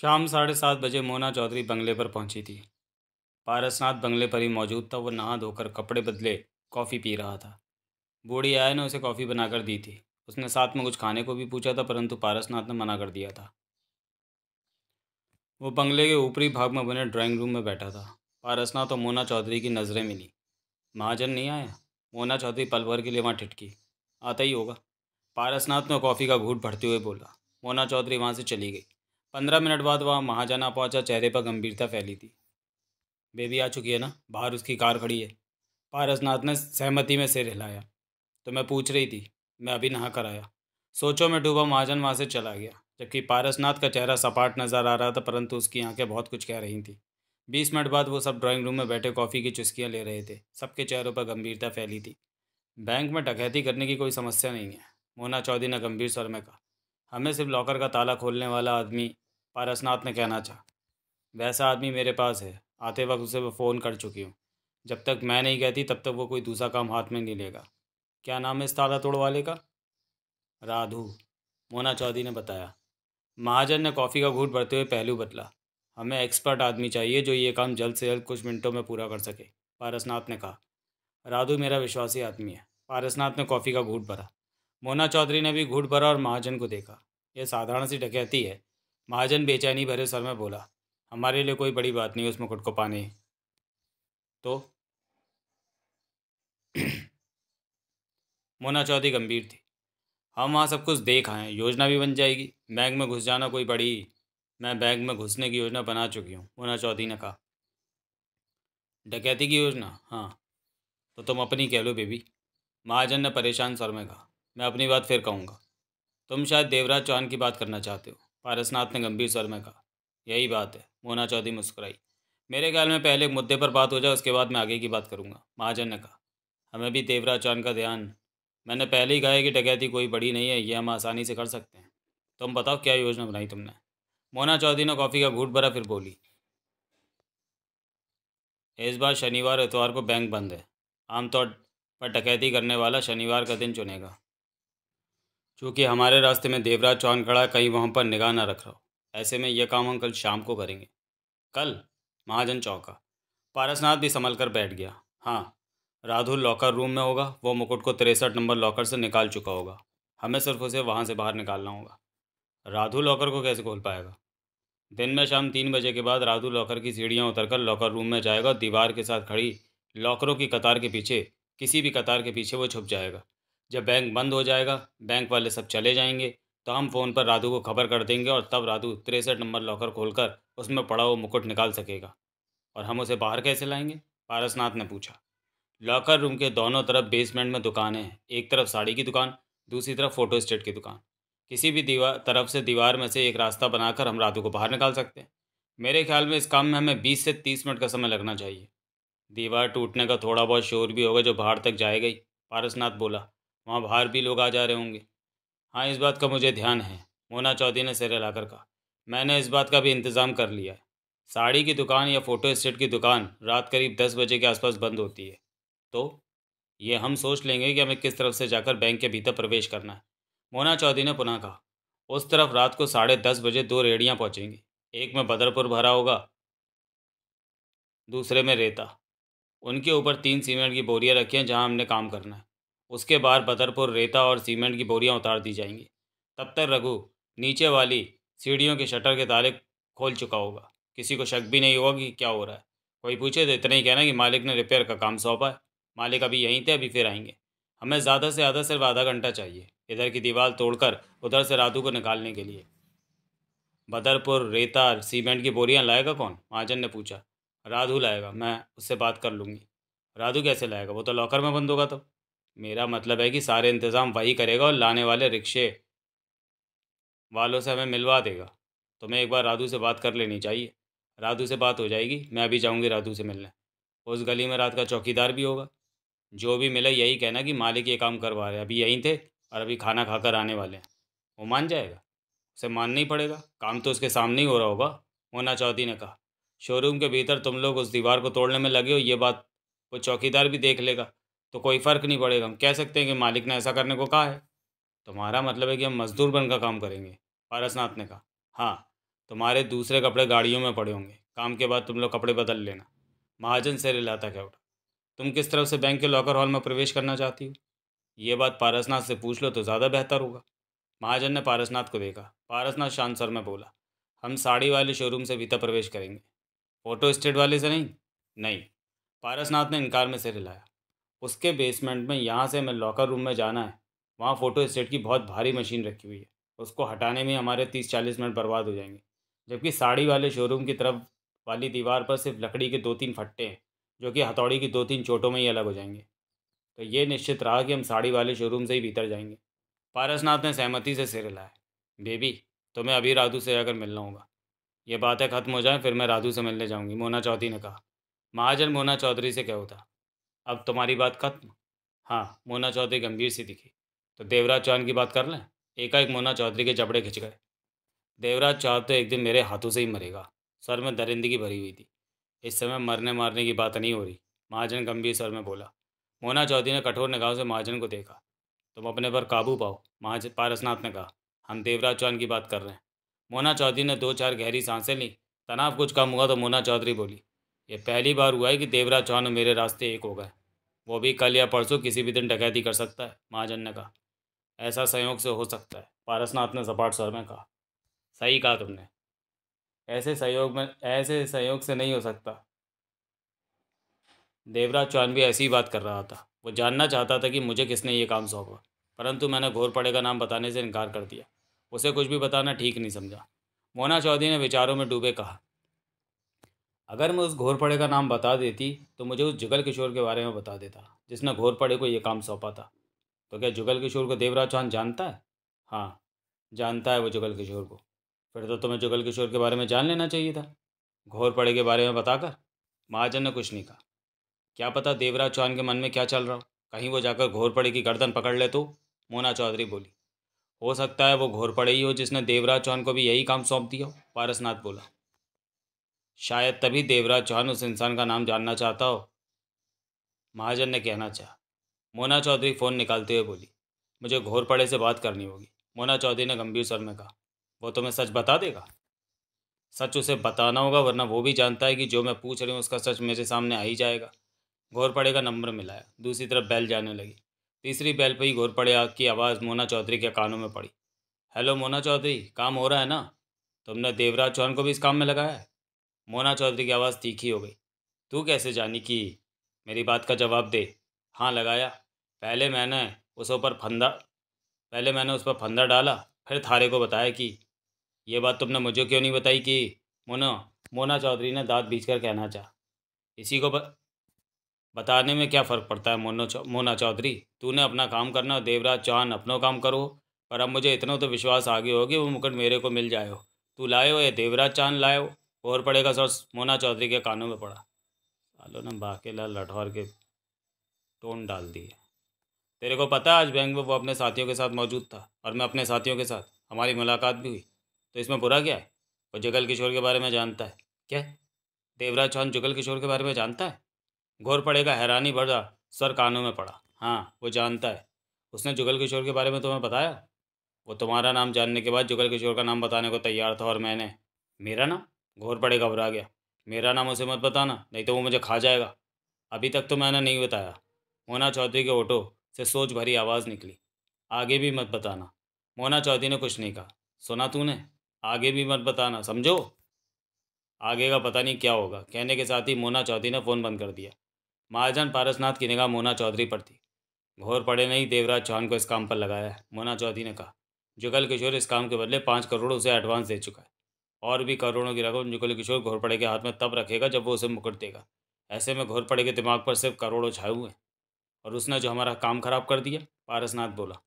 शाम साढ़े सात बजे मोना चौधरी बंगले पर पहुंची थी पारसनाथ बंगले पर ही मौजूद था वो नहा धोकर कपड़े बदले कॉफ़ी पी रहा था बूढ़ी आया ने उसे कॉफ़ी बनाकर दी थी उसने साथ में कुछ खाने को भी पूछा था परंतु पारसनाथ ने मना कर दिया था वो बंगले के ऊपरी भाग में बने ड्राइंग रूम में बैठा था पारसनाथ और मोना चौधरी की नज़रें मिली महाजन नहीं आया मोना चौधरी पल भर के लिए वहाँ ठिटकी आता ही होगा पारसनाथ ने कॉफ़ी का घूट भरते हुए बोला मोना चौधरी वहाँ से चली गई पंद्रह मिनट बाद वह जाना पहुंचा चेहरे पर गंभीरता फैली थी बेबी आ चुकी है ना बाहर उसकी कार खड़ी है पारसनाथ ने सहमति में सिर हिलाया तो मैं पूछ रही थी मैं अभी नहा कर आया सोचो में डूबा महाजन वहाँ से चला गया जबकि पारसनाथ का चेहरा सपाट नजर आ रहा था परंतु उसकी आंखें बहुत कुछ कह रही थी बीस मिनट बाद वो सब ड्राइंग रूम में बैठे कॉफ़ी की चुस्कियाँ ले रहे थे सबके चेहरों पर गंभीरता फैली थी बैंक में डकैती करने की कोई समस्या नहीं है मोना चौधरी ने गंभीर स्वर में कहा हमें सिर्फ लॉकर का ताला खोलने वाला आदमी पारसनाथ ने कहना चाह वैसा आदमी मेरे पास है आते वक्त उसे मैं फ़ोन कर चुकी हूँ जब तक मैं नहीं कहती तब तक वो कोई दूसरा काम हाथ में नहीं लेगा क्या नाम है इस ताला तोड़ वाले का राधू मोना चौधरी ने बताया महाजन ने कॉफ़ी का घूट भरते हुए पहलू बदला हमें एक्सपर्ट आदमी चाहिए जो ये काम जल्द से जल्द कुछ मिनटों में पूरा कर सके पारसनाथ ने कहा राधू मेरा विश्वासी आदमी है पारसनाथ ने कॉफ़ी का घूट भरा मोना चौधरी ने भी घूट भरा और महाजन को देखा यह साधारण सी डकैती है महाजन बेचैनी भरे सर में बोला हमारे लिए कोई बड़ी बात नहीं उस मुकुट को पाने तो मोना चौधरी गंभीर थी हम वहाँ सब कुछ देख आए योजना भी बन जाएगी बैंक में घुस जाना कोई बड़ी मैं बैंक में घुसने की योजना बना चुकी हूँ मोना चौधरी ने कहा डकैती की योजना हाँ तो तुम अपनी कह लो बेबी महाजन ने परेशान स्वर में कहा मैं अपनी बात फिर कहूँगा तुम शायद देवराज चौहान की बात करना चाहते हो पारसनाथ ने गंभीर स्वर में कहा यही बात है मोना चौधरी मुस्कुराई मेरे ख्याल में पहले एक मुद्दे पर बात हो जाए उसके बाद मैं आगे की बात करूँगा महाजन ने कहा हमें भी देवराज चौहान का ध्यान मैंने पहले ही कहा है कि डकैती कोई बड़ी नहीं है ये हम आसानी से कर सकते हैं तुम बताओ क्या योजना बनाई तुमने मोना चौधरी ने कॉफ़ी का घूट भरा फिर बोली इस बार शनिवार इतवार को बैंक बंद है आमतौर पर डकैती करने वाला शनिवार का दिन चुनेगा चूँकि हमारे रास्ते में देवराज चौहान खड़ा कहीं वहाँ पर निगाह ना रख रहा हो ऐसे में यह काम हम कल शाम को करेंगे कल महाजन चौका पारसनाथ भी संभल कर बैठ गया हाँ राधु लॉकर रूम में होगा वो मुकुट को तिरसठ नंबर लॉकर से निकाल चुका होगा हमें सिर्फ उसे वहाँ से बाहर निकालना होगा राधु लॉकर को कैसे खोल पाएगा दिन में शाम तीन बजे के बाद राधु लॉकर की सीढ़ियाँ उतरकर लॉकर रूम में जाएगा दीवार के साथ खड़ी लॉकरों की कतार के पीछे किसी भी कतार के पीछे वो छुप जाएगा जब बैंक बंद हो जाएगा बैंक वाले सब चले जाएंगे तो हम फ़ोन पर राधू को खबर कर देंगे और तब राधु तिरसठ नंबर लॉकर खोलकर उसमें पड़ा हुआ मुकुट निकाल सकेगा और हम उसे बाहर कैसे लाएंगे पारसनाथ ने पूछा लॉकर रूम के दोनों तरफ बेसमेंट में दुकानें हैं एक तरफ साड़ी की दुकान दूसरी तरफ फ़ोटो स्टेट की दुकान किसी भी दीवार तरफ से दीवार में से एक रास्ता बनाकर हम राधू को बाहर निकाल सकते हैं मेरे ख्याल में इस काम में हमें बीस से तीस मिनट का समय लगना चाहिए दीवार टूटने का थोड़ा बहुत शोर भी होगा जो बाहर तक जाएगा ही पारसनाथ बोला वहाँ बाहर भी लोग आ जा रहे होंगे हाँ इस बात का मुझे ध्यान है मोना चौधरी ने सिर हिलाकर कहा मैंने इस बात का भी इंतज़ाम कर लिया है साड़ी की दुकान या फ़ोटो स्टेट की दुकान रात करीब दस बजे के आसपास बंद होती है तो ये हम सोच लेंगे कि हमें किस तरफ से जाकर बैंक के भीतर प्रवेश करना है मोना चौधरी ने पुनः कहा उस तरफ रात को साढ़े दस बजे दो रेडियाँ पहुँचेंगी एक में बदरपुर भरा होगा दूसरे में रेता उनके ऊपर तीन सीमेंट की बोरियाँ रखी हैं जहाँ हमने काम करना है उसके बाद बदरपुर रेता और सीमेंट की बोरियां उतार दी जाएंगी तब तक रघु नीचे वाली सीढ़ियों के शटर के ताले खोल चुका होगा किसी को शक भी नहीं होगा कि क्या हो रहा है कोई पूछे तो इतना ही कहना कि मालिक ने रिपेयर का काम सौंपा है मालिक अभी यहीं थे अभी फिर आएंगे हमें ज़्यादा से ज़्यादा सिर्फ आधा घंटा चाहिए इधर की दीवार तोड़कर उधर से राधू को निकालने के लिए बदरपुर रेता सीमेंट की बोरियां लाएगा कौन महाजन ने पूछा राधू लाएगा मैं उससे बात कर लूँगी राधू कैसे लाएगा वो तो लॉकर में बंद होगा तब तो। मेरा मतलब है कि सारे इंतज़ाम वही करेगा और लाने वाले रिक्शे वालों से हमें मिलवा देगा तो मैं एक बार राधू से बात कर लेनी चाहिए राधू से बात हो जाएगी मैं अभी जाऊँगी राधू से मिलने उस गली में रात का चौकीदार भी होगा जो भी मिले यही कहना कि मालिक ये काम करवा रहे हैं अभी यहीं थे और अभी खाना खाकर आने वाले हैं वो मान जाएगा उसे मानना ही पड़ेगा काम तो उसके सामने ही हो रहा होगा मोना चौधरी ने कहा शोरूम के भीतर तुम लोग उस दीवार को तोड़ने में लगे हो ये बात वो चौकीदार भी देख लेगा तो कोई फ़र्क नहीं पड़ेगा हम कह सकते हैं कि मालिक ने ऐसा करने को कहा है तुम्हारा मतलब है कि हम मजदूर बनकर काम करेंगे पारसनाथ ने कहा हाँ तुम्हारे दूसरे कपड़े गाड़ियों में पड़े होंगे काम के बाद तुम लोग कपड़े बदल लेना महाजन से रिलाता क्या उठा तुम किस तरफ से बैंक के लॉकर हॉल में प्रवेश करना चाहती हो ये बात पारसनाथ से पूछ लो तो ज़्यादा बेहतर होगा महाजन ने पारसनाथ को देखा पारसनाथ शांत सर में बोला हम साड़ी वाले शोरूम से भीतर प्रवेश करेंगे फोटो स्टेट वाले से नहीं नहीं पारसनाथ ने इनकार में सिर हिलाया उसके बेसमेंट में यहाँ से हमें लॉकर रूम में जाना है वहाँ फ़ोटो स्टेट की बहुत भारी मशीन रखी हुई है उसको हटाने में हमारे तीस चालीस मिनट बर्बाद हो जाएंगे जबकि साड़ी वाले शोरूम की तरफ वाली दीवार पर सिर्फ लकड़ी के दो तीन फट्टे हैं जो कि हथौड़ी की दो तीन चोटों में ही अलग हो जाएंगे तो ये निश्चित रहा कि हम साड़ी वाले शोरूम से ही भीतर जाएंगे पारसनाथ ने सहमति से सिर हिलाया बेबी तुम्हें अभी राधू से जाकर मिलना होगा ये बातें ख़त्म हो जाएं फिर मैं राधू से मिलने जाऊंगी मोना चौधरी ने कहा महाजन मोना चौधरी से क्या होता अब तुम्हारी बात खत्म हाँ मोना चौधरी गंभीर सी दिखी तो देवराज चौहान की बात कर लें एकाएक मोना चौधरी के जबड़े खिंच गए देवराज चौहान तो एक दिन मेरे हाथों से ही मरेगा सर में दरिंदगी भरी हुई थी इस समय मरने मारने की बात नहीं हो रही महाजन गंभीर सर में बोला मोना चौधरी ने कठोर निगाहों से महाजन को देखा तुम अपने पर काबू पाओ महाजन पारसनाथ ने कहा हम देवराज चौहान की बात कर रहे हैं मोना चौधरी ने दो चार गहरी सांसें ली तनाव कुछ कम हुआ तो मोना चौधरी बोली ये पहली बार हुआ है कि देवराज चौहान और मेरे रास्ते एक हो गए वो भी कल या परसों किसी भी दिन डकैती कर सकता है महाजन ने कहा ऐसा संयोग से हो सकता है पारसनाथ ने सपाट स्वर में कहा सही कहा तुमने ऐसे सहयोग में ऐसे सहयोग से नहीं हो सकता देवराज चौहान भी ऐसी ही बात कर रहा था वो जानना चाहता था कि मुझे किसने ये काम सौंपा परंतु मैंने घोर पड़े का नाम बताने से इनकार कर दिया उसे कुछ भी बताना ठीक नहीं समझा मोना चौधरी ने विचारों में डूबे कहा अगर मैं उस घोरपड़े का नाम बता देती तो मुझे उस जुगल किशोर के बारे में बता देता जिसने घोरपड़े को ये काम सौंपा था तो क्या जुगल किशोर को देवराज चौहान जानता है हाँ जानता है वो जुगल किशोर को फिर तो तुम्हें जुगल किशोर के बारे में जान लेना चाहिए था घोरपड़े के बारे में बताकर महाजन ने कुछ नहीं कहा क्या पता देवराज चौहान के मन में क्या चल रहा हो कहीं वो जाकर घोरपड़े की गर्दन पकड़ ले तो मोना चौधरी बोली हो सकता है वो घोरपड़े ही हो जिसने देवराज चौहान को भी यही काम सौंप दिया हो पारसनाथ बोला शायद तभी देवराज चौहान उस इंसान का नाम जानना चाहता हो महाजन ने कहना चाहा मोना चौधरी फ़ोन निकालते हुए बोली मुझे घोर पड़े से बात करनी होगी मोना चौधरी ने गंभीर स्वर में कहा वो तुम्हें सच बता देगा सच उसे बताना होगा वरना वो भी जानता है कि जो मैं पूछ रही हूँ उसका सच मेरे सामने आ ही जाएगा घोरपड़े का नंबर मिलाया दूसरी तरफ बैल जाने लगी तीसरी बैल पर ही घोरपड़े की आवाज़ मोना चौधरी के कानों में पड़ी हेलो मोना चौधरी काम हो रहा है ना तुमने देवराज चौहान को भी इस काम में लगाया है मोना चौधरी की आवाज़ तीखी हो गई तू कैसे जानी कि मेरी बात का जवाब दे हाँ लगाया पहले मैंने उस पर फंदा पहले मैंने उस पर फंदा डाला फिर थारे को बताया कि यह बात तुमने मुझे क्यों नहीं बताई कि मोना मोना चौधरी ने दांत बीच कर कहना चाह इसी को ब... बताने में क्या फ़र्क पड़ता है मोनो चौ, मोना चौधरी तूने अपना काम करना और देवराज चौहान अपना काम करो पर अब मुझे इतना तो विश्वास आगे होगी वो मुकुट मेरे को मिल जाए हो तू लाए हो या देवराज चांद लाए हो और पड़ेगा सर मोना चौधरी के कानों में पड़ा सालों ने बाकेलाल राठौर के टोन डाल दिए तेरे को पता आज बैंक में वो अपने साथियों के साथ मौजूद था और मैं अपने साथियों के साथ हमारी मुलाकात भी हुई तो इसमें बुरा क्या है वो जुगल किशोर के बारे में जानता है क्या देवराज चौहान जुगल किशोर के बारे में जानता है घोर पड़ेगा हैरानी रहा सर कानों में पड़ा हाँ वो जानता है उसने जुगल किशोर के बारे में तुम्हें बताया वो तुम्हारा नाम जानने के बाद जुगल किशोर का नाम बताने को तैयार था और मैंने मेरा नाम घोर पड़े घबरा गया मेरा नाम उसे मत बताना नहीं तो वो मुझे खा जाएगा अभी तक तो मैंने नहीं बताया मोना चौधरी के ऑटो से सोच भरी आवाज़ निकली आगे भी मत बताना मोना चौधरी ने कुछ नहीं कहा सुना तूने आगे भी मत बताना समझो आगे का पता नहीं क्या होगा कहने के साथ ही मोना चौधरी ने फ़ोन बंद कर दिया महाजन पारसनाथ की निगाह मोना चौधरी पर थी घोर पड़े नहीं देवराज चौहान को इस काम पर लगाया है मोना चौधरी ने कहा जुगल किशोर इस काम के बदले पाँच करोड़ उसे एडवांस दे चुका है और भी करोड़ों की रकम निकोल किशोर घोरपड़े के हाथ में तब रखेगा जब वो उसे मुकुट देगा ऐसे में घोरपड़े के दिमाग पर सिर्फ करोड़ों छाए हुए और उसने जो हमारा काम खराब कर दिया पारसनाथ बोला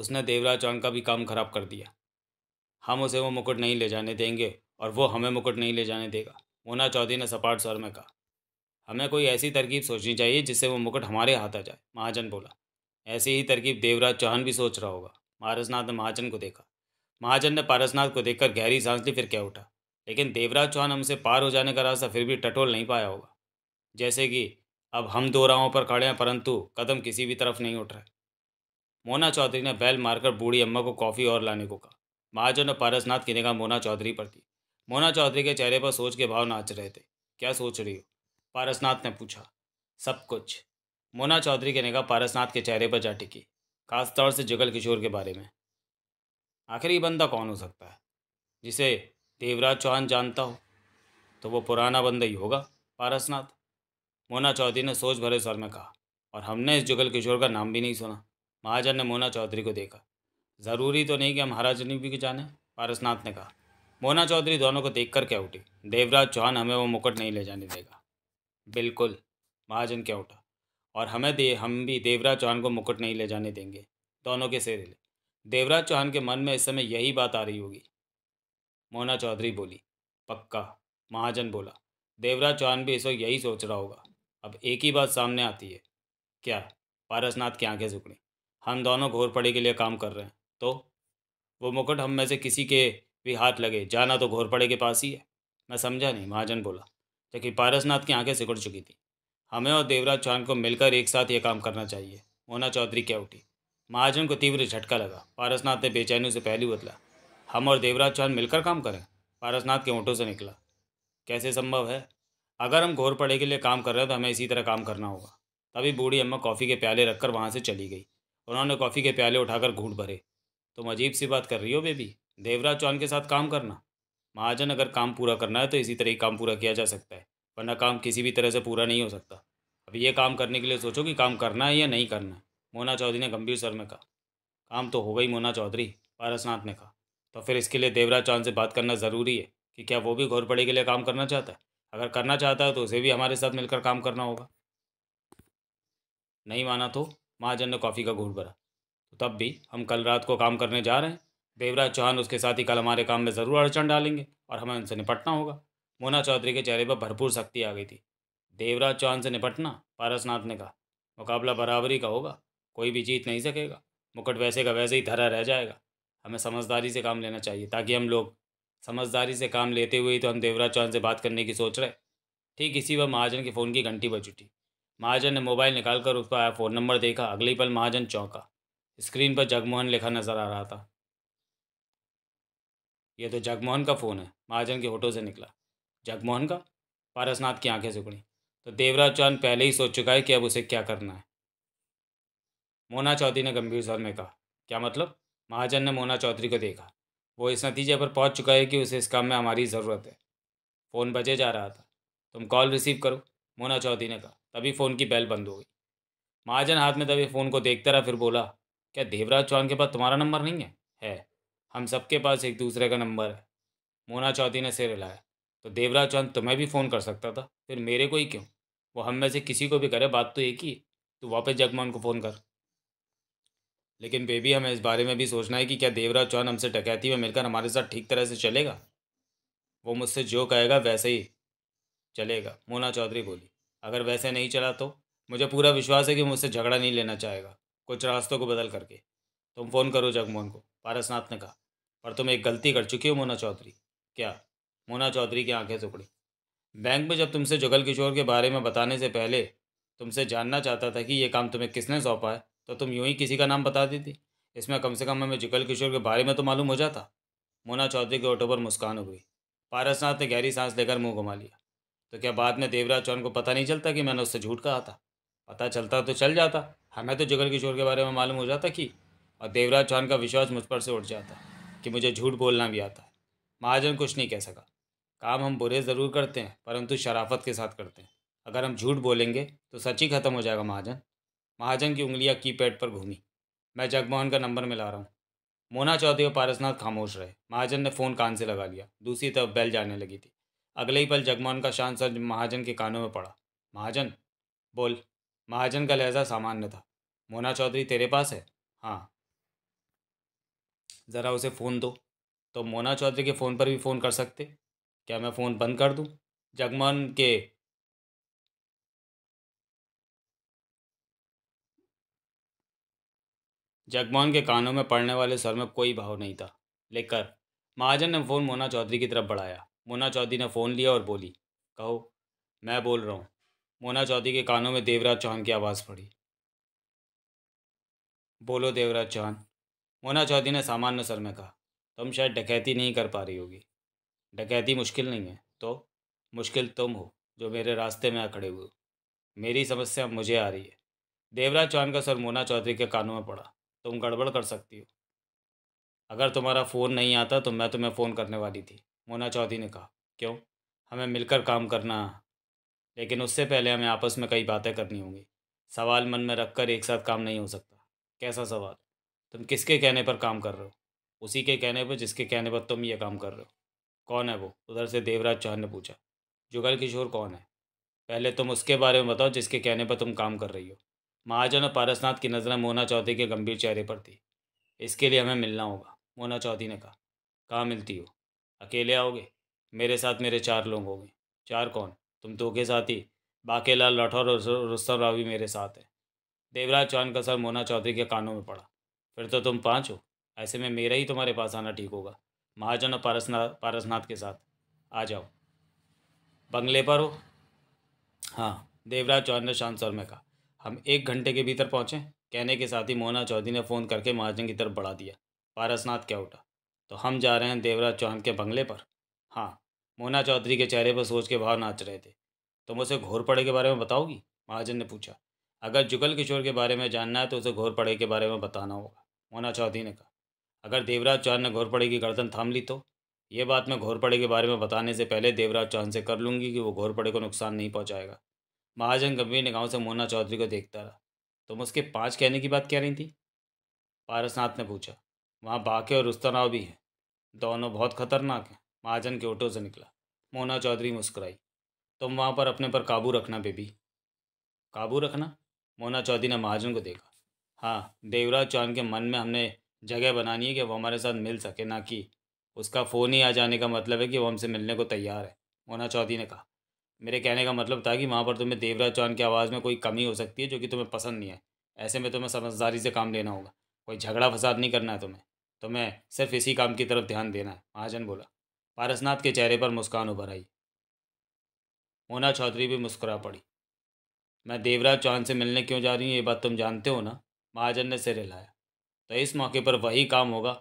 उसने देवराज चौहान का भी काम खराब कर दिया हम उसे वो मुकुट नहीं ले जाने देंगे और वो हमें मुकुट नहीं ले जाने देगा मोना चौधरी ने सपाट स्वर में कहा हमें कोई ऐसी तरकीब सोचनी चाहिए जिससे वो मुकुट हमारे हाथ आ जाए महाजन बोला ऐसी ही तरकीब देवराज चौहान भी सोच रहा होगा महारसनाथ ने महाजन को देखा महाजन ने पारसनाथ को देखकर गहरी सांस ली फिर क्या उठा लेकिन देवराज चौहान हमसे पार हो जाने का रास्ता फिर भी टटोल नहीं पाया होगा जैसे कि अब हम दो राहों पर खड़े हैं परंतु कदम किसी भी तरफ नहीं उठ रहे मोना चौधरी ने बैल मारकर बूढ़ी अम्मा को कॉफ़ी और लाने को कहा महाजन ने पारसनाथ की निगाह मोना चौधरी पर थी मोना चौधरी के चेहरे पर सोच के भाव नाच रहे थे क्या सोच रही हो पारसनाथ ने पूछा सब कुछ मोना चौधरी की निगाह पारसनाथ के चेहरे पर जा टिकी खासतौर से जुगल किशोर के बारे में आखिर ये बंदा कौन हो सकता है जिसे देवराज चौहान जानता हो तो वो पुराना बंदा ही होगा पारसनाथ मोना चौधरी ने सोच भरे स्वर में कहा और हमने इस जुगल किशोर का नाम भी नहीं सुना महाजन ने मोना चौधरी को देखा ज़रूरी तो नहीं कि हम ने भी जाने पारसनाथ ने कहा मोना चौधरी दोनों को देख कर क्या उठी देवराज चौहान हमें वो मुकुट नहीं ले जाने देगा बिल्कुल महाजन क्या उठा और हमें दे हम भी देवराज चौहान को मुकुट नहीं ले जाने देंगे दोनों के सिर हिले देवराज चौहान के मन में इस समय यही बात आ रही होगी मोना चौधरी बोली पक्का महाजन बोला देवराज चौहान भी इस वक्त यही सोच रहा होगा अब एक ही बात सामने आती है क्या पारसनाथ की आंखें झुकड़ी हम दोनों घोरपड़े के लिए काम कर रहे हैं तो वो मुकुट हम में से किसी के भी हाथ लगे जाना तो घोरपड़े के पास ही है मैं समझा नहीं महाजन बोला जबकि पारसनाथ की आंखें सिकुड़ चुकी थी हमें और देवराज चौहान को मिलकर एक साथ ये काम करना चाहिए मोना चौधरी क्या उठी महाजन को तीव्र झटका लगा पारसनाथ ने बेचैनी से पहली बदला हम और देवराज चौहान मिलकर काम करें पारसनाथ के होंठों से निकला कैसे संभव है अगर हम घोर पड़े के लिए काम कर रहे हैं तो हमें इसी तरह काम करना होगा तभी बूढ़ी अम्मा कॉफ़ी के प्याले रखकर वहाँ से चली गई उन्होंने कॉफ़ी के प्याले उठाकर घूट भरे तुम अजीब सी बात कर रही हो बेबी देवराज चौहान के साथ काम करना महाजन अगर काम पूरा करना है तो इसी तरह काम पूरा किया जा सकता है वरना काम किसी भी तरह से पूरा नहीं हो सकता अब ये काम करने के लिए सोचो कि काम करना है या नहीं करना है मोना चौधरी ने गंभीर स्वर में कहा काम तो हो गई मोना चौधरी पारसनाथ ने कहा तो फिर इसके लिए देवराज चांद से बात करना ज़रूरी है कि क्या वो भी घोरपड़ी के लिए काम करना चाहता है अगर करना चाहता है तो उसे भी हमारे साथ मिलकर काम करना होगा नहीं माना तो महाजन ने कॉफ़ी का घूट भरा तो तब भी हम कल रात को काम करने जा रहे हैं देवराज चौहान उसके साथ ही कल हमारे काम में ज़रूर अड़चन डालेंगे और हमें उनसे निपटना होगा मोना चौधरी के चेहरे पर भरपूर शक्ति आ गई थी देवराज चौहान से निपटना पारसनाथ ने कहा मुकाबला बराबरी का होगा कोई भी जीत नहीं सकेगा मुकुट वैसे का वैसे ही धरा रह जाएगा हमें समझदारी से काम लेना चाहिए ताकि हम लोग समझदारी से काम लेते हुए तो हम देवराज चौहान से बात करने की सोच रहे ठीक इसी वह महाजन के फ़ोन की घंटी बज उठी महाजन ने मोबाइल निकाल कर उसका फ़ोन नंबर देखा अगले पल महाजन चौंका स्क्रीन पर जगमोहन लिखा नजर आ रहा था यह तो जगमोहन का फ़ोन है महाजन के होटो से निकला जगमोहन का पारसनाथ की आंखें सिकुड़ी तो देवराज चौहान पहले ही सोच चुका है कि अब उसे क्या करना है मोना चौधरी ने गंभीर स्वर में कहा क्या मतलब महाजन ने मोना चौधरी को देखा वो इस नतीजे पर पहुंच चुका है कि उसे इस काम में हमारी ज़रूरत है फ़ोन बजे जा रहा था तुम कॉल रिसीव करो मोना चौधरी ने कहा तभी फ़ोन की बैल बंद हो गई महाजन हाथ में तभी फ़ोन को देखता रहा फिर बोला क्या देवराज चौहान के पास तुम्हारा नंबर नहीं है है हम सबके पास एक दूसरे का नंबर है मोना चौधरी ने सिर हिलाया तो देवराज चौहान तुम्हें भी फ़ोन कर सकता था फिर मेरे को ही क्यों वो हम में से किसी को भी करे बात तो एक ही है तू वापस जगमा को फ़ोन कर लेकिन बेबी हमें इस बारे में भी सोचना है कि क्या देवराज चौहान हमसे टकैती में मिलकर हमारे साथ ठीक तरह से चलेगा वो मुझसे जो कहेगा वैसे ही चलेगा मोना चौधरी बोली अगर वैसे नहीं चला तो मुझे पूरा विश्वास है कि मुझसे झगड़ा नहीं लेना चाहेगा कुछ रास्तों को बदल करके तुम फ़ोन करो जगमोहन को पारसनाथ ने कहा पर तुम एक गलती कर चुकी हो मोना चौधरी क्या मोना चौधरी की आंखें सुखड़ी बैंक में जब तुमसे जुगल किशोर के बारे में बताने से पहले तुमसे जानना चाहता था कि ये काम तुम्हें किसने सौंपा है तो तुम यूं ही किसी का नाम बता देती इसमें कम से कम हमें जुगल किशोर के बारे में तो मालूम हो जाता मोना चौधरी के ऑटो पर मुस्कान हो गई पारसनाथ ने गहरी सांस लेकर मुंह घुमा लिया तो क्या बाद में देवराज चौहान को पता नहीं चलता कि मैंने उससे झूठ कहा था पता चलता तो चल जाता हमें तो जिकल किशोर के बारे में मालूम हो जाता कि और देवराज चौहान का विश्वास मुझ पर से उठ जाता कि मुझे झूठ बोलना भी आता है महाजन कुछ नहीं कह सका काम हम बुरे ज़रूर करते हैं परंतु शराफत के साथ करते हैं अगर हम झूठ बोलेंगे तो सच ही ख़त्म हो जाएगा महाजन महाजन की उंगलियां कीपैड पर घूमी मैं जगमोहन का नंबर मिला रहा हूँ मोना चौधरी और पारसनाथ खामोश रहे महाजन ने फ़ोन कान से लगा लिया दूसरी तरफ बैल जाने लगी थी अगले ही पल जगमोहन का शांत सर महाजन के कानों में पड़ा महाजन बोल महाजन का लहजा सामान्य था मोना चौधरी तेरे पास है हाँ ज़रा उसे फ़ोन दो तो मोना चौधरी के फ़ोन पर भी फ़ोन कर सकते क्या मैं फ़ोन बंद कर दूँ जगमोहन के जगमोहन के कानों में पड़ने वाले स्वर में कोई भाव नहीं था लेकर महाजन ने फ़ोन मोना चौधरी की तरफ बढ़ाया मोना चौधरी ने फ़ोन लिया और बोली कहो मैं बोल रहा हूँ मोना चौधरी के कानों में देवराज चौहान की आवाज़ पड़ी बोलो देवराज चौहान मोना चौधरी ने सामान्य सर में कहा तुम शायद डकैती नहीं कर पा रही होगी डकैती मुश्किल नहीं है तो मुश्किल तुम हो जो मेरे रास्ते में आ खड़े हुए मेरी समस्या मुझे आ रही है देवराज चौहान का सर मोना चौधरी के कानों में पड़ा तुम गड़बड़ कर सकती हो अगर तुम्हारा फ़ोन नहीं आता तो मैं तुम्हें फ़ोन करने वाली थी मोना चौधरी ने कहा क्यों हमें मिलकर काम करना लेकिन उससे पहले हमें आपस में कई बातें करनी होंगी सवाल मन में रख कर एक साथ काम नहीं हो सकता कैसा सवाल तुम किसके कहने पर काम कर रहे हो उसी के कहने पर जिसके कहने पर तुम ये काम कर रहे हो कौन है वो उधर से देवराज चौहान ने पूछा जुगल किशोर कौन है पहले तुम उसके बारे में बताओ जिसके कहने पर तुम काम कर रही हो महाजन और पारसनाथ की नज़रें मोना चौधरी के गंभीर चेहरे पर थी इसके लिए हमें मिलना होगा मोना चौधरी ने कहा कहाँ मिलती हो अकेले आओगे मेरे साथ मेरे चार लोग होंगे चार कौन तुम तो के साथ ही बाकेलाल राठौर और रुस्तम राव भी मेरे साथ हैं देवराज चौहान का सर मोना चौधरी के कानों में पड़ा फिर तो तुम पाँच हो ऐसे में मेरा ही तुम्हारे पास आना ठीक होगा महाजन और पारसनाथ पारसनाथ के साथ आ जाओ बंगले पर हो हाँ देवराज चौहान ने शांत सर में कहा हम एक घंटे के भीतर पहुँचे कहने के साथ ही मोना चौधरी ने फ़ोन करके महाजन की तरफ बढ़ा दिया पारसनाथ क्या उठा तो हम जा रहे हैं देवराज चौहान के बंगले पर हाँ मोना चौधरी के चेहरे पर सोच के भाव नाच रहे थे तुम उसे घोरपड़े के बारे में बताओगी महाजन ने पूछा अगर जुगल किशोर के बारे में जानना है तो उसे घोरपड़े के बारे में बताना होगा मोना चौधरी ने कहा अगर देवराज चौहान ने घोरपड़े की गर्दन थाम ली तो ये बात मैं घोरपड़े के बारे में बताने से पहले देवराज चौहान से कर लूँगी कि वो घोरपड़े को नुकसान नहीं पहुँचाएगा महाजन गंभीर निगाहों से मोना चौधरी को देखता रहा तुम उसके पाँच कहने की बात कह रही थी पारसनाथ ने पूछा वहाँ बाके और रुस्तनाव भी हैं दोनों बहुत खतरनाक हैं महाजन के ऑटो से निकला मोना चौधरी मुस्कुराई तुम वहाँ पर अपने पर काबू रखना बेबी काबू रखना मोना चौधरी ने महाजन को देखा हाँ देवराज चौहान के मन में हमने जगह बनानी है कि वो हमारे साथ मिल सके ना कि उसका फ़ोन ही आ जाने का मतलब है कि वो हमसे मिलने को तैयार है मोना चौधरी ने कहा मेरे कहने का मतलब था कि वहाँ पर तुम्हें देवराज चौहान की आवाज़ में कोई कमी हो सकती है जो कि तुम्हें पसंद नहीं है ऐसे में तुम्हें समझदारी से काम लेना होगा कोई झगड़ा फसाद नहीं करना है तुम्हें तुम्हें सिर्फ इसी काम की तरफ ध्यान देना है महाजन बोला पारसनाथ के चेहरे पर मुस्कान उभर आई मोना चौधरी भी मुस्कुरा पड़ी मैं देवराज चौहान से मिलने क्यों जा रही हूँ ये बात तुम जानते हो ना महाजन ने सिर हिलाया तो इस मौके पर वही काम होगा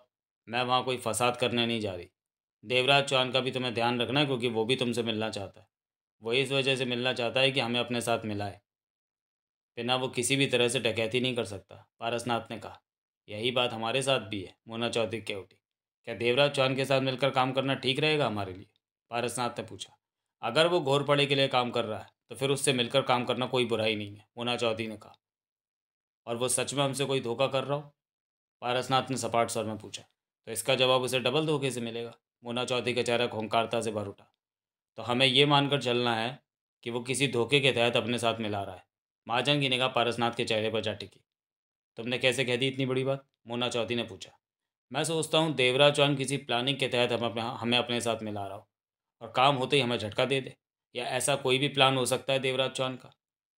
मैं वहाँ कोई फसाद करने नहीं जा रही देवराज चौहान का भी तुम्हें ध्यान रखना है क्योंकि वो भी तुमसे मिलना चाहता है वो इस वजह से मिलना चाहता है कि हमें अपने साथ मिलाए बिना वो किसी भी तरह से डकैती नहीं कर सकता पारसनाथ ने कहा यही बात हमारे साथ भी है मोना चौधरी के उठी क्या देवराज चौहान के साथ मिलकर काम करना ठीक रहेगा हमारे लिए पारसनाथ ने पूछा अगर वो घोर पड़े के लिए काम कर रहा है तो फिर उससे मिलकर काम करना कोई बुराई नहीं है मोना चौधरी ने कहा और वो सच में हमसे कोई धोखा कर रहा हो पारसनाथ ने सपाट स्वर में पूछा तो इसका जवाब उसे डबल धोखे से मिलेगा मोना चौधरी का चेहरा खोंकारता से भर उठा तो हमें ये मानकर चलना है कि वो किसी धोखे के तहत अपने साथ मिला रहा है महाजन की निगाह पारसनाथ के चेहरे पर जा टिकी तुमने कैसे कह दी इतनी बड़ी बात मोना चौधरी ने पूछा मैं सोचता हूँ देवराज चौहान किसी प्लानिंग के तहत हम अपने हमें अपने साथ मिला रहा हो और काम होते ही हमें झटका दे दे या ऐसा कोई भी प्लान हो सकता है देवराज चौहान का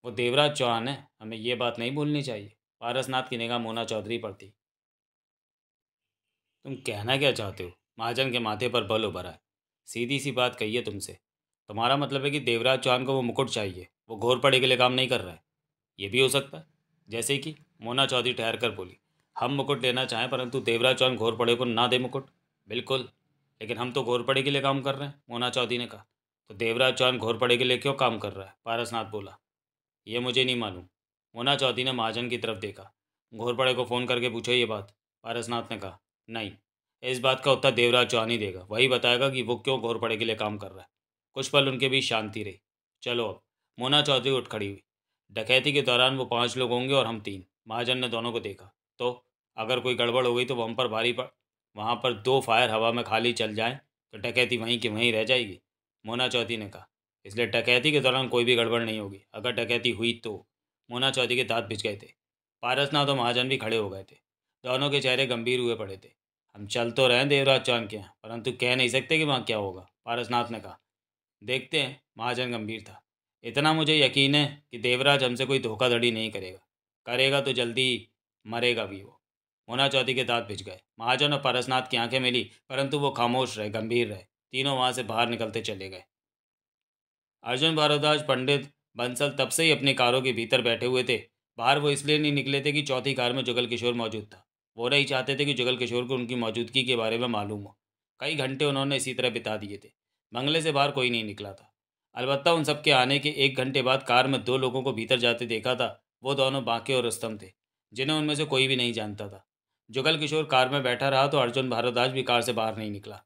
वो देवराज चौहान है हमें ये बात नहीं भूलनी चाहिए पारसनाथ की निगाह मोना चौधरी पर थी तुम कहना क्या चाहते हो महाजन के माथे पर बल उभरा सीधी सी बात कही है तुमसे तुम्हारा मतलब है कि देवराज चौहान को वो मुकुट चाहिए वो घोर पड़े के लिए काम नहीं कर रहा है ये भी हो सकता है जैसे कि मोना चौधरी ठहर कर बोली हम मुकुट लेना चाहें परंतु देवराज चौहान घोर पड़े को ना दे मुकुट बिल्कुल लेकिन हम तो घोर पड़े के लिए काम कर रहे हैं मोना चौधरी ने कहा तो देवराज चौहान घोर पड़े के लिए क्यों काम कर रहा है पारसनाथ बोला ये मुझे नहीं मालूम मोना चौधरी ने महाजन की तरफ देखा घोरपड़े को फ़ोन करके पूछो ये बात पारसनाथ ने कहा नहीं इस बात का उत्तर देवराज चौहान ही देगा वही बताएगा कि वो क्यों घोरपड़े के लिए काम कर रहा है कुछ पल उनके बीच शांति रही चलो अब मोना चौधरी उठ खड़ी हुई डकैती के दौरान वो पाँच लोग होंगे और हम तीन महाजन ने दोनों को देखा तो अगर कोई गड़बड़ हो गई तो हम पर भारी पड़ वहाँ पर दो फायर हवा में खाली चल जाएँ तो डकैती वहीं की वहीं रह जाएगी मोना चौधरी ने कहा इसलिए डकैती के दौरान कोई भी गड़बड़ नहीं होगी अगर डकैती हुई तो मोना चौधरी के दांत भिज गए थे पारसनाथ और महाजन भी खड़े हो गए थे दोनों के चेहरे गंभीर हुए पड़े थे हम चल तो रहे हैं देवराज चौहान के परंतु कह नहीं सकते कि वहाँ क्या होगा पारसनाथ ने कहा देखते हैं महाजन गंभीर था इतना मुझे यकीन है कि देवराज हमसे कोई धोखाधड़ी नहीं करेगा करेगा तो जल्दी मरेगा भी वो मोना चौधरी के दांत भिज गए महाजन और पारसनाथ की आंखें मिली परंतु वो खामोश रहे गंभीर रहे तीनों वहाँ से बाहर निकलते चले गए अर्जुन भारद्वाज पंडित बंसल तब से ही अपनी कारों के भीतर बैठे हुए थे बाहर वो इसलिए नहीं निकले थे कि चौथी कार में जुगल किशोर मौजूद था वो नहीं चाहते थे कि जुगल किशोर को उनकी मौजूदगी के बारे में मालूम हो कई घंटे उन्होंने इसी तरह बिता दिए थे बंगले से बाहर कोई नहीं निकला था अलबत्त उन सबके आने के एक घंटे बाद कार में दो लोगों को भीतर जाते देखा था वो दोनों बांके और रस्तम थे जिन्हें उनमें से कोई भी नहीं जानता था जुगल किशोर कार में बैठा रहा तो अर्जुन भारद्वाज भी कार से बाहर नहीं निकला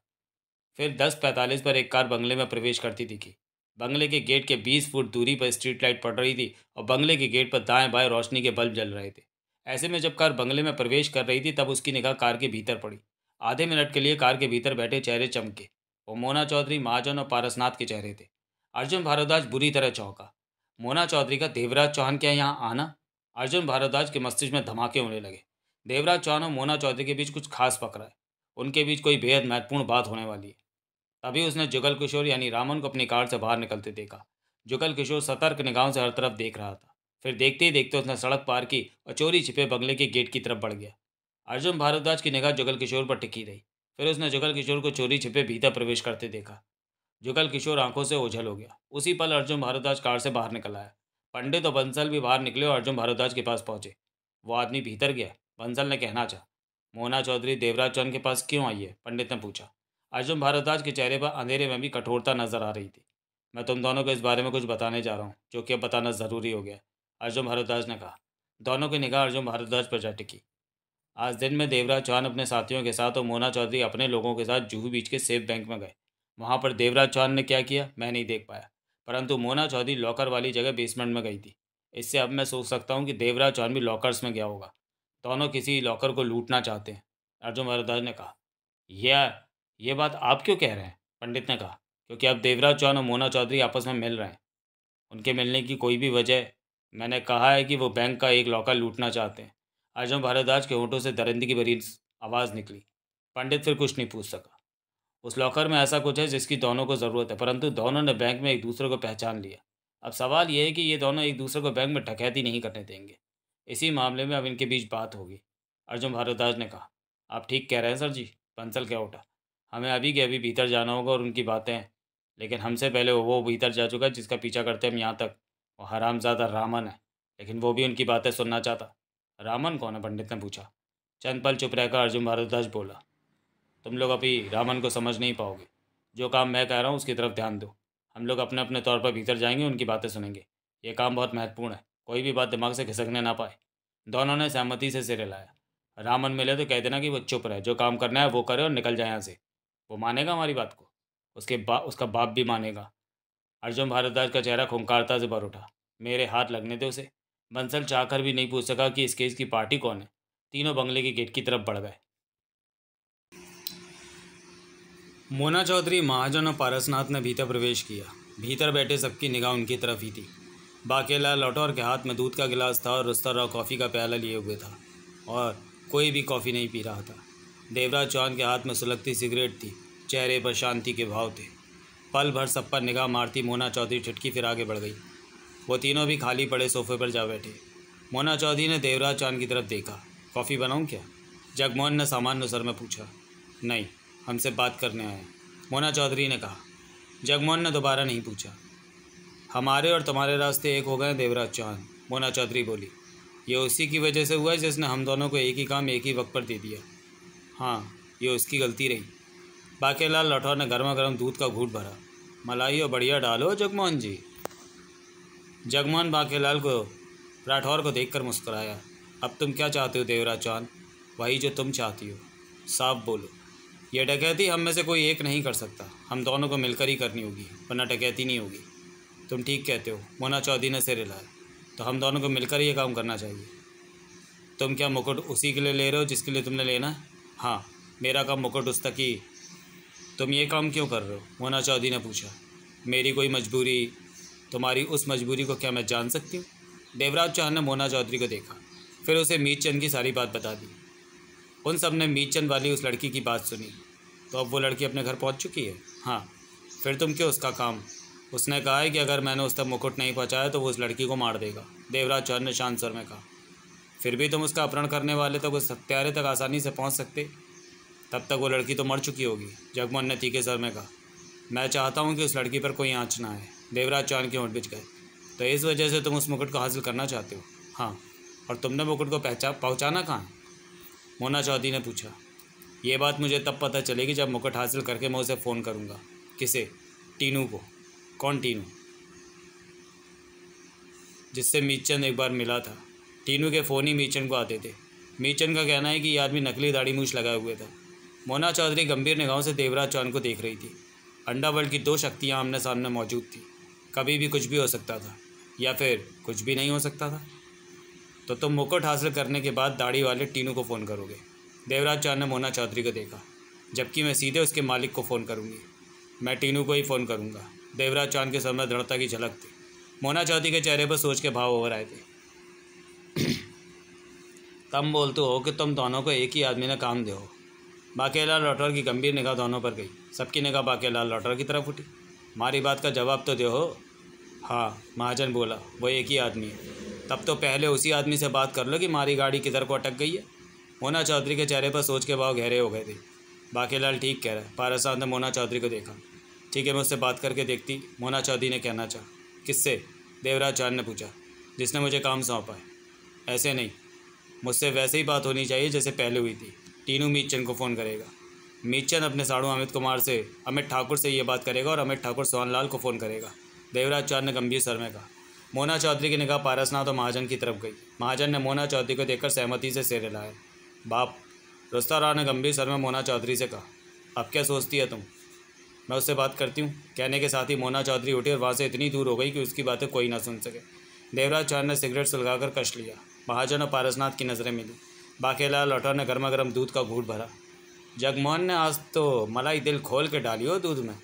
फिर दस पैंतालीस पर एक कार बंगले में प्रवेश करती दिखी बंगले के गेट के बीस फुट दूरी पर स्ट्रीट लाइट पड़ रही थी और बंगले के गेट पर दाएं बाएं रोशनी के बल्ब जल रहे थे ऐसे में जब कार बंगले में प्रवेश कर रही थी तब उसकी निगाह कार के भीतर पड़ी आधे मिनट के लिए कार के भीतर बैठे चेहरे चमके वो मोना चौधरी महाजन और पारसनाथ के चेहरे थे अर्जुन भारद्वाज बुरी तरह चौंका मोना चौधरी का देवराज चौहान के यहाँ आना अर्जुन भारद्वाज के मस्तिष्क में धमाके होने लगे देवराज चौहान और मोना चौधरी के बीच कुछ खास पकड़ा है उनके बीच कोई बेहद महत्वपूर्ण बात होने वाली है तभी उसने जुगल किशोर यानी रामन को अपनी कार से बाहर निकलते देखा जुगल किशोर सतर्क निगाहों से हर तरफ देख रहा था फिर देखते ही देखते उसने सड़क पार की और चोरी छिपे बंगले के गेट की तरफ बढ़ गया अर्जुन भारद्वाज की निगाह जुगल किशोर पर टिकी रही फिर उसने जुगल किशोर को चोरी छिपे भीतर प्रवेश करते देखा जुगल किशोर आंखों से ओझल हो गया उसी पल अर्जुन भारद्वाज कार से बाहर निकल आया पंडित और बंसल भी बाहर निकले और अर्जुन भारद्वाज के पास पहुंचे वो आदमी भीतर गया बंसल ने कहना चाह अच्छा, मोहना चौधरी देवराज चौहान के पास क्यों आई है पंडित ने पूछा अर्जुन भारद्वाज के चेहरे पर अंधेरे में भी कठोरता नजर आ रही थी मैं तुम दोनों को इस बारे में कुछ बताने जा रहा हूँ जो कि अब बताना ज़रूरी हो गया अर्जुन भारद्वाज ने कहा दोनों की निगाह अर्जुन भारद्वाज पर जा टिकी आज दिन में देवराज चौहान अपने साथियों के साथ और मोना चौधरी अपने लोगों के साथ जूहू बीच के सेफ बैंक में गए वहाँ पर देवराज चौहान ने क्या किया मैं नहीं देख पाया परंतु मोना चौधरी लॉकर वाली जगह बेसमेंट में गई थी इससे अब मैं सोच सकता हूँ कि देवराज चौहान भी लॉकर्स में गया होगा दोनों किसी लॉकर को लूटना चाहते हैं अर्जुन भारद्वाज ने कहा यह ये बात आप क्यों कह रहे हैं पंडित ने कहा क्योंकि अब देवराज चौहान और मोना चौधरी आपस में मिल रहे हैं उनके मिलने की कोई भी वजह मैंने कहा है कि वो बैंक का एक लॉकर लूटना चाहते हैं अर्जुन भारद्वाज के होठों से दरिंदगी की भरी आवाज़ निकली पंडित फिर कुछ नहीं पूछ सका उस लॉकर में ऐसा कुछ है जिसकी दोनों को ज़रूरत है परंतु दोनों ने बैंक में एक दूसरे को पहचान लिया अब सवाल यह है कि ये दोनों एक दूसरे को बैंक में ठकैती नहीं करने देंगे इसी मामले में अब इनके बीच बात होगी अर्जुन भारद्वाज ने कहा आप ठीक कह रहे हैं सर जी बंसल क्या उठा हमें अभी के अभी भीतर जाना होगा और उनकी बातें हैं लेकिन हमसे पहले वो भीतर जा चुका है जिसका पीछा करते हम यहाँ तक वो हरामजादा रामन है लेकिन वो भी उनकी बातें सुनना चाहता रामन कौन है पंडित ने पूछा चंद पल चुप रहकर अर्जुन भारद्वाज बोला तुम लोग अभी रामन को समझ नहीं पाओगे जो काम मैं कह रहा हूँ उसकी तरफ ध्यान दो हम लोग अपने अपने तौर पर भीतर जाएंगे उनकी बातें सुनेंगे ये काम बहुत महत्वपूर्ण है कोई भी बात दिमाग से खिसकने ना पाए दोनों ने सहमति से सिर हिलाया रामन मिले तो कह देना कि वो चुप रहे जो काम करना है वो करे और निकल जाए यहाँ से वो मानेगा हमारी बात को उसके बा उसका बाप भी मानेगा अर्जुन भारद्वाज का चेहरा खुंकारता से भर उठा मेरे हाथ लगने थे उसे बंसल चाहकर भी नहीं पूछ सका कि इस केस की पार्टी कौन है तीनों बंगले के गेट की तरफ बढ़ गए मोना चौधरी महाजन और पारसनाथ ने भीतर प्रवेश किया भीतर बैठे सबकी निगाह उनकी तरफ ही थी बाकेला लौटोर के हाथ में दूध का गिलास था और रस्तर राव कॉफ़ी का प्याला लिए हुए था और कोई भी कॉफ़ी नहीं पी रहा था देवराज चौहान के हाथ में सुलगती सिगरेट थी चेहरे पर शांति के भाव थे पल भर सब पर निगाह मारती मोना चौधरी ठिटकी फिर आगे बढ़ गई वो तीनों भी खाली पड़े सोफे पर जा बैठे मोना चौधरी ने देवराज चांद की तरफ देखा कॉफ़ी बनाऊँ क्या जगमोहन ने सामान्य सर में पूछा नहीं हमसे बात करने आए मोना चौधरी ने कहा जगमोहन ने दोबारा नहीं पूछा हमारे और तुम्हारे रास्ते एक हो गए देवराज चांद मोना चौधरी बोली ये उसी की वजह से हुआ है जिसने हम दोनों को एक ही काम एक ही वक्त पर दे दिया हाँ ये उसकी गलती रही बाकेलाल राठौर ने गर्मा गर्म दूध का घूट भरा मलाई और बढ़िया डालो जगमोहन जी जगमोहन बाकेलाल को राठौर को देखकर मुस्कराया अब तुम क्या चाहते हो देवराज चांद वही जो तुम चाहती हो साफ बोलो यह डकैती हम में से कोई एक नहीं कर सकता हम दोनों को मिलकर ही करनी होगी वरना डकैती नहीं होगी तुम ठीक कहते हो मोना चौधरी ने सिर हिलाया तो हम दोनों को मिलकर ये काम करना चाहिए तुम क्या मुकुट उसी के लिए ले रहे हो जिसके लिए तुमने लेना हाँ मेरा काम मुकुट उस तक ही तुम ये काम क्यों कर रहे हो मोना चौधरी ने पूछा मेरी कोई मजबूरी तुम्हारी उस मजबूरी को क्या मैं जान सकती हूँ देवराज चौहान ने मोना चौधरी को देखा फिर उसे मीत चंद की सारी बात बता दी उन सब ने मीत चंद वाली उस लड़की की बात सुनी तो अब वो लड़की अपने घर पहुँच चुकी है हाँ फिर तुम क्यों उसका काम उसने कहा है कि अगर मैंने उस तक मुकुट नहीं पहुँचाया तो वो उस लड़की को मार देगा देवराज चौहान ने शांत स्वर में कहा फिर भी तुम उसका अपहरण करने वाले तक उस हत्यारे तक आसानी से पहुँच सकते तब तक वो लड़की तो मर चुकी होगी जगमोहन ने तीखे सर में कहा मैं चाहता हूँ कि उस लड़की पर कोई आँच ना आए देवराज चौहान के ओट बिछ गए तो इस वजह से तुम उस मुकुट को हासिल करना चाहते हो हाँ और तुमने मुकुट को पहचा पहुँचाना कहाँ मोना चौधरी ने पूछा ये बात मुझे तब पता चलेगी जब मुकुट हासिल करके मैं उसे फ़ोन करूँगा किसे टीनू को कौन टीनू जिससे मीचंद एक बार मिला था टीनू के फ़ोन ही मीचंद को आते थे मीचंद का कहना है कि ये आदमी नकली दाढ़ी मूछ लगाए हुए था मोना चौधरी गंभीर निगाहों से देवराज चौहान को देख रही थी अंडा वर्ल्ड की दो शक्तियाँ आमने सामने मौजूद थी कभी भी कुछ भी हो सकता था या फिर कुछ भी नहीं हो सकता था तो तुम मुकुट हासिल करने के बाद दाढ़ी वाले टीनू को फ़ोन करोगे देवराज चौहान ने मोना चौधरी को देखा जबकि मैं सीधे उसके मालिक को फ़ोन करूँगी मैं टीनू को ही फ़ोन करूँगा देवराज चौहान के समय दृढ़ता की झलक थी मोना चौधरी के चेहरे पर सोच के भाव ओवर आए थे तुम बोलते हो कि तुम दोनों को एक ही आदमी ने काम दो बाकेलाल लॉटर की गंभीर निगाह दोनों पर गई सबकी निगाह बाकेलाल लॉटर की तरफ उठी मारी बात का जवाब तो दो हाँ महाजन बोला वो एक ही आदमी है तब तो पहले उसी आदमी से बात कर लो कि मारी गाड़ी किधर को अटक गई है मोना चौधरी के चेहरे पर सोच के भाव गहरे हो गए थे बाकीलाल ठीक कह रहा है पारासाद ने मोना चौधरी को देखा ठीक है मैं उससे बात करके देखती मोना चौधरी ने कहना चाहा किससे देवराज चांद ने पूछा जिसने मुझे काम सौंपा है ऐसे नहीं मुझसे वैसे ही बात होनी चाहिए जैसे पहले हुई थी टीनू मीचन को फ़ोन करेगा मीचंद अपने साढ़ू अमित कुमार से अमित ठाकुर से ये बात करेगा और अमित ठाकुर सोहनलाल को फ़ोन करेगा देवराज चौहान ने गंभीर सर में कहा मोना चौधरी की निगाह पारसनाथ और महाजन की तरफ गई महाजन ने मोना चौधरी को देखकर सहमति से सिर हिलाया बाप रुस्ता राव ने गंभीर सर में मोना चौधरी से कहा अब क्या सोचती है तुम मैं उससे बात करती हूँ कहने के साथ ही मोना चौधरी उठी और वहाँ से इतनी दूर हो गई कि उसकी बातें कोई ना सुन सके देवराज चौहान ने सिगरेट सुलगाकर कश लिया महाजन और पारसनाथ की नज़रें मिली बाकेलाल लौटा ने गर्मा गर्म दूध का घूट भरा जगमोहन ने आज तो मलाई दिल खोल के डाली हो दूध में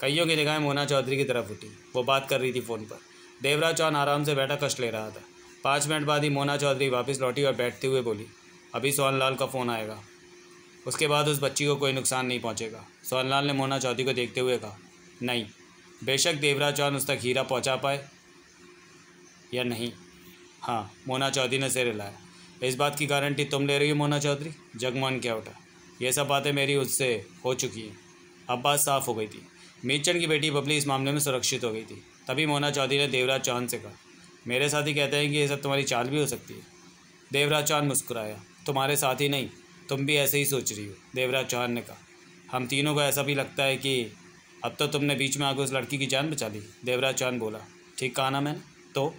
कईयों की निगाहें मोना चौधरी की तरफ उठी वो बात कर रही थी फ़ोन पर देवराज चौहान आराम से बैठा कष्ट ले रहा था पाँच मिनट बाद ही मोना चौधरी वापस लौटी और बैठते हुए बोली अभी सोहन लाल का फ़ोन आएगा उसके बाद उस बच्ची को कोई नुकसान नहीं पहुँचेगा सोहन लाल ने मोना चौधरी को देखते हुए कहा नहीं बेशक देवराज चौहान उस तक हीरा पहुँचा पाए या नहीं हाँ मोना चौधरी ने सिर हिलाया इस बात की गारंटी तुम ले रही हो मोना चौधरी जगमोहन क्या उठा ये सब बातें मेरी उससे हो चुकी हैं अब बात साफ़ हो गई थी मीरचंद की बेटी बबली इस मामले में सुरक्षित हो गई थी तभी मोना चौधरी ने देवराज चौहान से कहा मेरे साथी कहते हैं कि ये सब तुम्हारी चाल भी हो सकती है देवराज चौहान मुस्कुराया तुम्हारे साथ ही नहीं तुम भी ऐसे ही सोच रही हो देवराज चौहान ने कहा हम तीनों को ऐसा भी लगता है कि अब तो तुमने बीच में आकर उस लड़की की जान बचा ली देवराज चौहान बोला ठीक कहा ना मैंने तो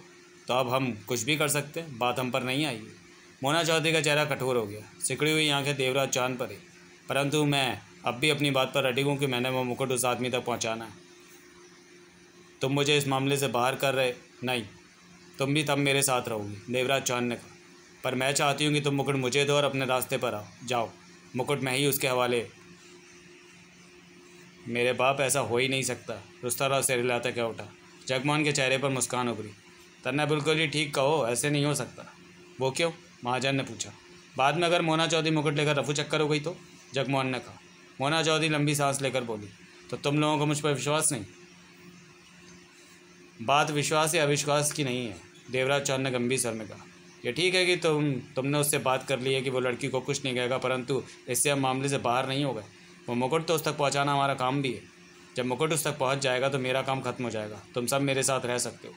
तो अब हम कुछ भी कर सकते हैं बात हम पर नहीं आई है मोना चौधरी का चेहरा कठोर हो गया सिकड़ी हुई आंखें देवराज चांद पर ही परंतु मैं अब भी अपनी बात पर अटी हूँ कि मैंने वो मुकुट उस आदमी तक पहुँचाना है तुम मुझे इस मामले से बाहर कर रहे नहीं तुम भी तब मेरे साथ रहोगी देवराज चांद ने कहा पर मैं चाहती हूँ कि तुम मुकुट मुझे दो और अपने रास्ते पर आओ जाओ मुकुट मैं ही उसके हवाले मेरे बाप ऐसा हो ही नहीं सकता रुस्ता रहा सिर हिलाता क्या उठा जगमान के चेहरे पर मुस्कान उभरी तन्ना बिल्कुल ही ठीक कहो ऐसे नहीं हो सकता वो क्यों महाजन ने पूछा बाद में अगर मोना चौधरी मुकुट लेकर रफू चक्कर हो गई तो जगमोहन ने कहा मोना चौधरी लंबी सांस लेकर बोली तो तुम लोगों को मुझ पर विश्वास नहीं बात विश्वास या अविश्वास की नहीं है देवराज चौहान ने गंभीर सर में कहा यह ठीक है कि तुम तुमने उससे बात कर ली है कि वो लड़की को कुछ नहीं कहेगा परंतु इससे हम मामले से बाहर नहीं हो गए वो मुकुट तो उस तक पहुँचाना हमारा काम भी है जब मुकुट उस तक पहुँच जाएगा तो मेरा काम खत्म हो जाएगा तुम सब मेरे साथ रह सकते हो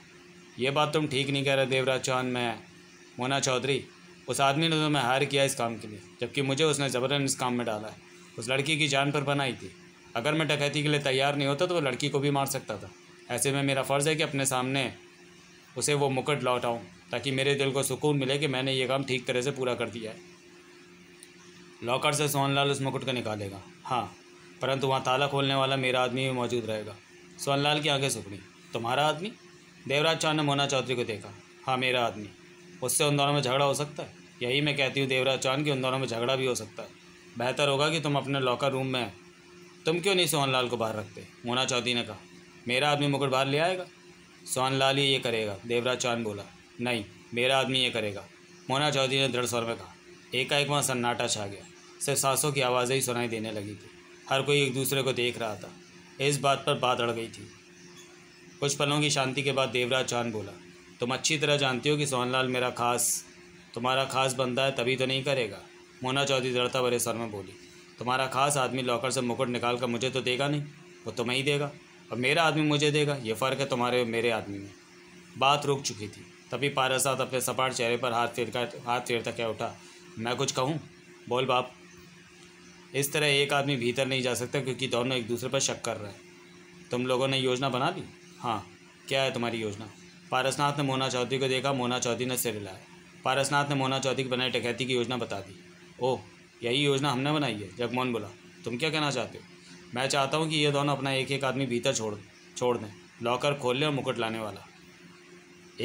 ये बात तुम ठीक नहीं कह रहे देवराज चौहान मैं मोना चौधरी उस आदमी ने तो मैं हायर किया इस काम के लिए जबकि मुझे उसने ज़बरन इस काम में डाला है उस लड़की की जान पर बनाई थी अगर मैं डकैती के लिए तैयार नहीं होता तो वो लड़की को भी मार सकता था ऐसे में मेरा फ़र्ज़ है कि अपने सामने उसे वो मुकट लौटाऊँ ताकि मेरे दिल को सुकून मिले कि मैंने ये काम ठीक तरह से पूरा कर दिया है लॉकर से सोनलाल उस मुकुट को निकालेगा हाँ परंतु वहाँ ताला खोलने वाला मेरा आदमी भी मौजूद रहेगा सोनलाल की आंखें सुखड़ी तुम्हारा आदमी देवराज चौहान ने मोना चौधरी को देखा हाँ मेरा आदमी उससे उन दोनों में झगड़ा हो सकता है यही मैं कहती हूँ देवराज चांद कि उन दोनों में झगड़ा भी हो सकता है बेहतर होगा कि तुम अपने लॉकर रूम में तुम क्यों नहीं सोहनलाल को बाहर रखते मोना चौधरी ने कहा मेरा आदमी मुकुट बाहर ले आएगा सोहन ही ये करेगा देवराज चांद बोला नहीं मेरा आदमी ये करेगा मोना चौधरी ने दृढ़ स्वर में कहा एकाएक वहाँ सन्नाटा छा गया सिर्फ सासों की आवाज़ें ही सुनाई देने लगी थी हर कोई एक दूसरे को देख रहा था इस बात पर बात अड़ गई थी कुछ पलों की शांति के बाद देवराज चांद बोला तुम अच्छी तरह जानती हो कि सोहनलाल मेरा खास तुम्हारा खास बंदा है तभी तो नहीं करेगा मोना चौधरी जड़ता भरे सर में बोली तुम्हारा खास आदमी लॉकर से मुकुट निकाल कर मुझे तो देगा नहीं वो तुम्हें तो ही देगा और मेरा आदमी मुझे देगा ये फ़र्क है तुम्हारे मेरे आदमी में बात रुक चुकी थी तभी पारा साहब अपने सपाट चेहरे पर हाथ फेर कर हाथ फेरता क्या उठा मैं कुछ कहूँ बोल बाप इस तरह एक आदमी भीतर नहीं जा सकता क्योंकि दोनों एक दूसरे पर शक कर रहे हैं तुम लोगों ने योजना बना ली हाँ क्या है तुम्हारी योजना पारसनाथ ने मोना चौधरी को देखा मोना चौधरी ने सिर हिलाया पारसनाथ ने मोना चौधरी की बनाई टकैती की योजना बता दी ओह यही योजना हमने बनाई है जगमोहन बोला तुम क्या कहना चाहते हो मैं चाहता हूँ कि ये दोनों अपना एक एक आदमी भीतर छोड़ छोड़ दें लॉकर खोल लें और मुकुट लाने वाला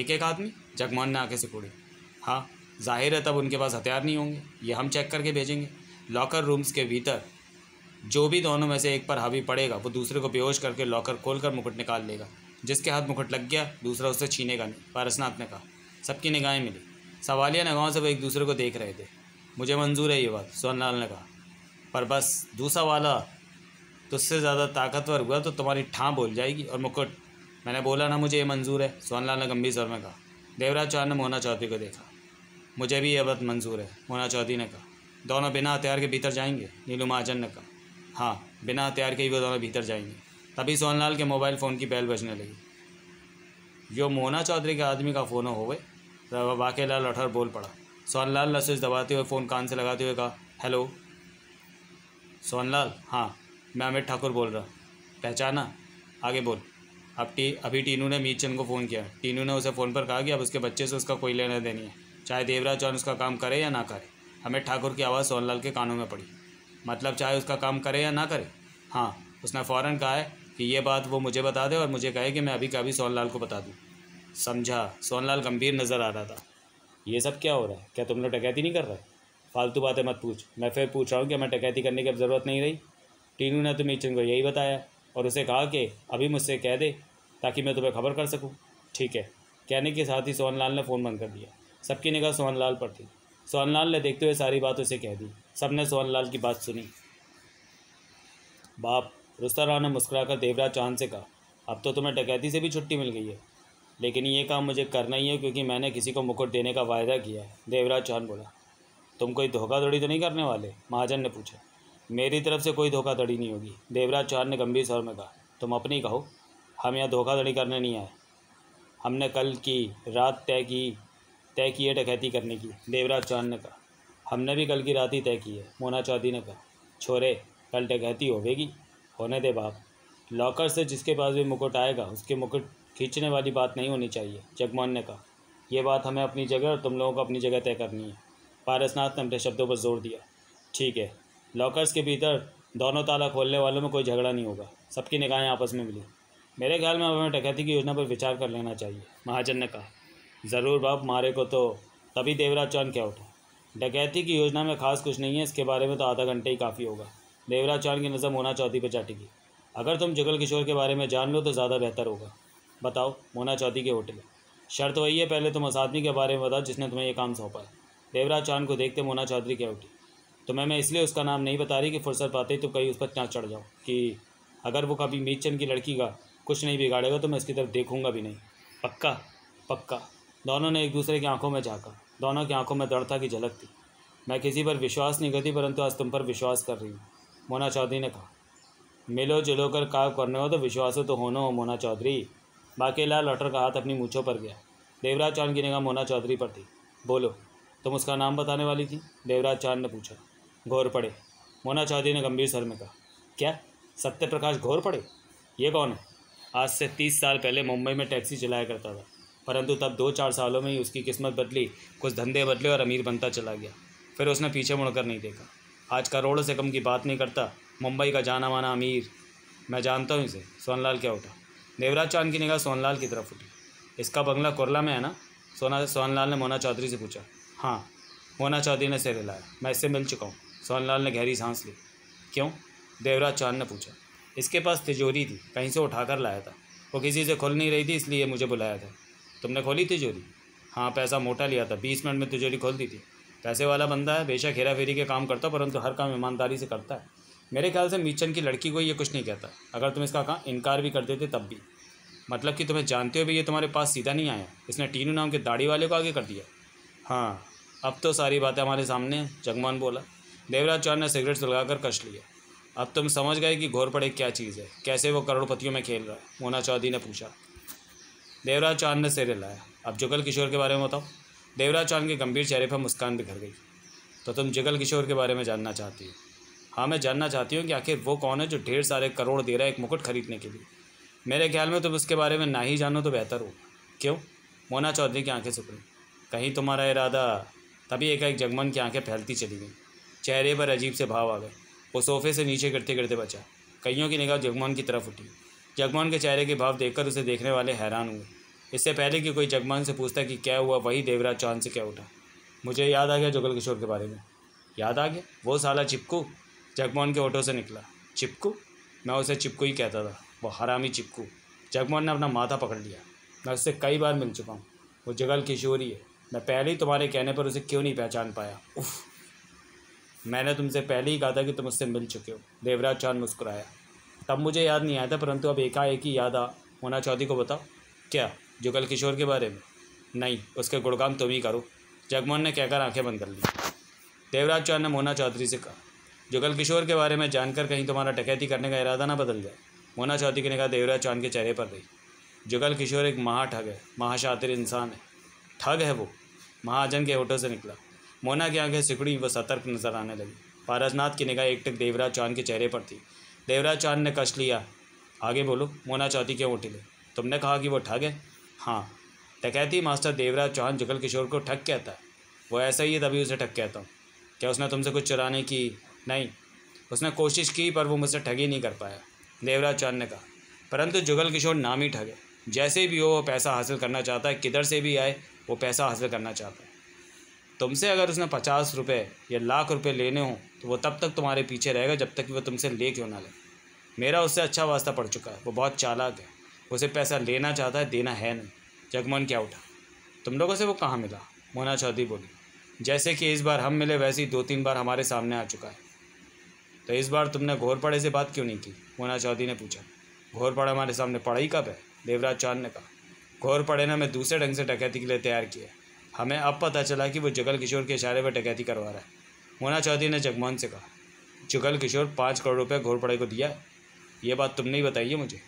एक एक आदमी जगमोहन ने आके सिकोड़ी हाँ जाहिर है तब उनके पास हथियार नहीं होंगे ये हम चेक करके भेजेंगे लॉकर रूम्स के भीतर जो भी दोनों में से एक पर हावी पड़ेगा वो दूसरे को बेहोश करके लॉकर खोल कर मुकुट निकाल लेगा जिसके हाथ मुकुट लग गया दूसरा उससे छीनेगा नहीं पारसनाथ ने कहा सबकी निगाहें मिली सवालिया नगाहों से वो एक दूसरे को देख रहे थे मुझे मंजूर है ये बात सोनलाल ने कहा पर बस दूसरा वाला तुझसे तो ज़्यादा ताकतवर हुआ तो तुम्हारी ठाँ बोल जाएगी और मुकुट मैंने बोला ना मुझे ये मंजूर है सोनलाल ने गंभीर स्वर में कहा देवराज चौहान ने मोहना चौधरी को देखा मुझे भी ये बात मंजूर है मोना चौधरी ने कहा दोनों बिना हथियार के भीतर जाएंगे नीलू महाजन ने कहा हाँ बिना हथियार के ही वो दोनों भीतर जाएंगे तभी सोनलाल के मोबाइल फ़ोन की बैल बजने लगी यो मोहना चौधरी के आदमी का फ़ोन हो गए वाक़ लाल राठौर बोल पड़ा सोनलाल ने स्विच दबाते हुए फ़ोन कान से लगाते हुए कहा हेलो लाल हाँ मैं अमित ठाकुर बोल रहा पहचाना आगे बोल अब टी अभी टीनू ने मीत को फ़ोन किया टीनू ने उसे फ़ोन पर कहा कि अब उसके बच्चे से उसका कोई लेना देनी है चाहे देवराज चौहान उसका काम करे या ना करे अमित ठाकुर की आवाज़ सोहनलाल के कानों में पड़ी मतलब चाहे उसका काम करे या ना करे हाँ उसने फ़ौरन कहा है कि ये बात वो मुझे बता दे और मुझे कहे कि मैं अभी का अभी को बता दूँ समझा सोनलाल गंभीर नज़र आ रहा था ये सब क्या हो रहा है क्या तुम लोग टकैती नहीं कर रहे फालतू बातें मत पूछ मैं फिर पूछ रहा हूँ कि हमें टकैती करने की अब ज़रूरत नहीं रही टीनू ने तुम्हें चिन को यही बताया और उसे कहा कि अभी मुझसे कह दे ताकि मैं तुम्हें खबर कर सकूँ ठीक है कहने के साथ ही सोहनलाल ने फ़ोन बंद कर दिया सबकी निगाह सोहनलाल पर थी सोहनलाल ने देखते हुए सारी बात उसे कह दी सब ने सोहनलाल की बात सुनी बाप रुस्ता राव ने मुस्कुराकर देवराज चांद से कहा अब तो तुम्हें डकैती से भी छुट्टी मिल गई है लेकिन ये काम मुझे करना ही है क्योंकि मैंने किसी को मुकुट देने का वायदा किया है देवराज चौहान बोला तुम कोई धोखाधड़ी तो नहीं करने वाले महाजन ने पूछा मेरी तरफ से कोई धोखाधड़ी नहीं होगी देवराज चौहान ने गंभीर स्वर में कहा तुम अपनी कहो हम यहाँ धोखाधड़ी करने नहीं आए हमने कल की रात तय की तय की है डकैती करने की देवराज चौहान ने कहा हमने भी कल की रात ही तय की है मोना चौधरी ने कहा छोरे कल डकैती होवेगी होने दे बाप लॉकर से जिसके पास भी मुकुट आएगा उसके मुकुट खींचने वाली बात नहीं होनी चाहिए जगमोहन ने कहा यह बात हमें अपनी जगह और तुम लोगों को अपनी जगह तय करनी है पारसनाथ ने अपने शब्दों पर जोर दिया ठीक है लॉकर्स के भीतर दोनों ताला खोलने वालों में कोई झगड़ा नहीं होगा सबकी निगाहें आपस में मिली मेरे ख्याल में हमें डकैती की योजना पर विचार कर लेना चाहिए महाजन ने कहा ज़रूर बाप मारे को तो तभी देवराज चौहान क्या उठा डकैती की योजना में खास कुछ नहीं है इसके बारे में तो आधा घंटे ही काफ़ी होगा देवराज चौहान की नज़र मोना चौधरी पर चाटेगी अगर तुम जुगल किशोर के बारे में जान लो तो ज़्यादा बेहतर होगा बताओ मोना चौधरी के होटल शर्त वही है पहले तुम उस आदमी के बारे में बताओ जिसने तुम्हें यह काम सौंपा है देवराज चांद को देखते मोना चौधरी क्या उठी तुम्हें तो मैं इसलिए उसका नाम नहीं बता रही कि फुर्सत पाते तो कहीं उस पर चाँच चढ़ जाओ कि अगर वो कभी मीरचंद की लड़की का कुछ नहीं बिगाड़ेगा तो मैं इसकी तरफ देखूंगा भी नहीं पक्का पक्का दोनों ने एक दूसरे की आंखों में झाँका दोनों की आंखों में दृढ़ता की झलक थी मैं किसी पर विश्वास नहीं करती परंतु आज तुम पर विश्वास कर रही हूँ मोना चौधरी ने कहा मिलो जुलो कर काम करने हो तो विश्वास हो तो होना हो मोना चौधरी लाल लटर का हाथ अपनी मूछों पर गया देवराज चांद की निगाह मोना चौधरी पर थी बोलो तुम उसका नाम बताने वाली थी देवराज चांद ने पूछा घोर पड़े मोना चौधरी ने गंभीर स्वर में कहा क्या सत्य प्रकाश घोर पड़े ये कौन है आज से तीस साल पहले मुंबई में टैक्सी चलाया करता था परंतु तब दो चार सालों में ही उसकी किस्मत बदली कुछ धंधे बदले और अमीर बनता चला गया फिर उसने पीछे मुड़कर नहीं देखा आज करोड़ों से कम की बात नहीं करता मुंबई का जाना माना अमीर मैं जानता हूँ इसे सोनलाल क्या उठा देवराज चांद की निगाह सोनलाल की तरफ उठी इसका बंगला कोरला में है ना सोना सोनलाल ने मोना चौधरी से पूछा हाँ मोना चौधरी ने सिर हिलाया मैं इससे मिल चुका हूँ सोनलाल ने गहरी सांस ली क्यों देवराज चांद ने पूछा इसके पास तिजोरी थी कहीं से उठाकर लाया था वो किसी से खुल नहीं रही थी इसलिए मुझे बुलाया था तुमने खोली तिजोरी हाँ पैसा मोटा लिया था बीस मिनट में तिजोरी खोल दी थी पैसे वाला बंदा है बेशक हेरा फेरी के काम करता परंतु हर काम ईमानदारी से करता है मेरे ख्याल से मीचन की लड़की को ये कुछ नहीं कहता अगर तुम इसका इनकार भी कर देते तब भी मतलब कि तुम्हें जानते हो भी ये तुम्हारे पास सीधा नहीं आया इसने टीनू नाम के दाढ़ी वाले को आगे कर दिया हाँ अब तो सारी बातें हमारे सामने हैं जगमान बोला देवराज चौहान ने सिगरेट लगाकर कश लिया अब तुम समझ गए कि घोर पड़े क्या चीज़ है कैसे वो करोड़पतियों में खेल रहा है मोना चौधरी ने पूछा देवराज चौहान ने सिरे लाया अब जुगल किशोर के बारे में बताओ देवराज चांद के गंभीर चेहरे पर मुस्कान बिखर गई तो तुम जुगल किशोर के बारे में जानना चाहती हो हाँ मैं जानना चाहती हूँ कि आखिर वो कौन है जो ढेर सारे करोड़ दे रहा है एक मुकुट खरीदने के लिए मेरे ख्याल में तुम तो उसके बारे में ना ही जानो तो बेहतर हो क्यों मोना चौधरी की आंखें सिकुड़ी कहीं तुम्हारा इरादा तभी एक एक जगमन की आंखें फैलती चली गई चेहरे पर अजीब से भाव आ गए वो सोफे से नीचे गिरते गिरते बचा कईयों की निगाह जगमोहन की तरफ उठी जगमोहन के चेहरे के भाव देखकर उसे देखने वाले हैरान हुए इससे पहले कि कोई जगमोहन से पूछता कि क्या हुआ वही देवराज चौहान से क्या उठा मुझे याद आ गया जुगल किशोर के बारे में याद आ गया वो साला चिपकू जगमोहन के ऑटो से निकला चिपकू मैं उसे चिपकू ही कहता था वो हरामी चिपकू जगमोहन ने अपना माथा पकड़ लिया मैं उससे कई बार मिल चुका हूँ वो जगल किशोरी है मैं पहले ही तुम्हारे कहने पर उसे क्यों नहीं पहचान पाया उफ मैंने तुमसे पहले ही कहा था कि तुम उससे मिल चुके हो देवराज चांद मुस्कुराया तब मुझे याद नहीं आया था परंतु अब एकाएक ही याद आ मोना चौधरी को बताओ क्या जुगल किशोर के बारे में नहीं उसके गुड़गाम तुम ही करो जगमोहन ने कहकर आंखें बंद कर ली देवराज चौहान ने मोना चौधरी से कहा जुगल किशोर के बारे में जानकर कहीं तुम्हारा टकैती करने का इरादा ना बदल जाए मोना चौधरी ने कहा देवराज चांद के चेहरे पर रही जुगल किशोर एक महा ठग है महाशातिर इंसान है ठग है वो महाजन के होटल से निकला मोना की आंखें सिकड़ी व सतर्क नजर आने लगी पारसनाथ की निगाह एकटक देवराज चांद के चेहरे पर थी देवराज चांद ने कष्ट लिया आगे बोलो मोना चौथी क्यों उठी ले तुमने कहा कि वो ठग है हाँ टकैती मास्टर देवराज चौहान जुगल किशोर को ठग कहता है वो ऐसा ही है तभी उसे ठग कहता हूँ क्या उसने तुमसे कुछ चुराने की नहीं उसने कोशिश की पर वो मुझसे ठगी नहीं कर पाया देवराज चांद ने कहा परंतु जुगल किशोर नाम ही ठगे जैसे भी हो वो पैसा हासिल करना चाहता है किधर से भी आए वो पैसा हासिल करना चाहता है तुमसे अगर उसने पचास रुपये या लाख रुपये लेने हों तो वो तब तक तुम्हारे पीछे रहेगा जब तक कि वो तुमसे ले क्यों ना ले मेरा उससे अच्छा वास्ता पड़ चुका है वो बहुत चालाक है उसे पैसा लेना चाहता है देना है नहीं जगमोहन क्या उठा तुम लोगों से वो कहाँ मिला मोना चौधरी बोली जैसे कि इस बार हम मिले वैसे ही दो तीन बार हमारे सामने आ चुका है तो इस बार तुमने घोरपड़े से बात क्यों नहीं की मोना चौधरी ने पूछा घोरपड़ा हमारे सामने पढ़ाई कब है देवराज चांद ने कहा घोरपड़े ने हमें दूसरे ढंग से टकैती के लिए तैयार किया हमें अब पता चला कि वो जुगल किशोर के इशारे पर डकैती करवा रहा है मोना चौधरी ने जगमोहन से कहा जुगल किशोर पाँच करोड़ रुपये घोरपड़े को दिया है ये बात तुमने ही बताई है मुझे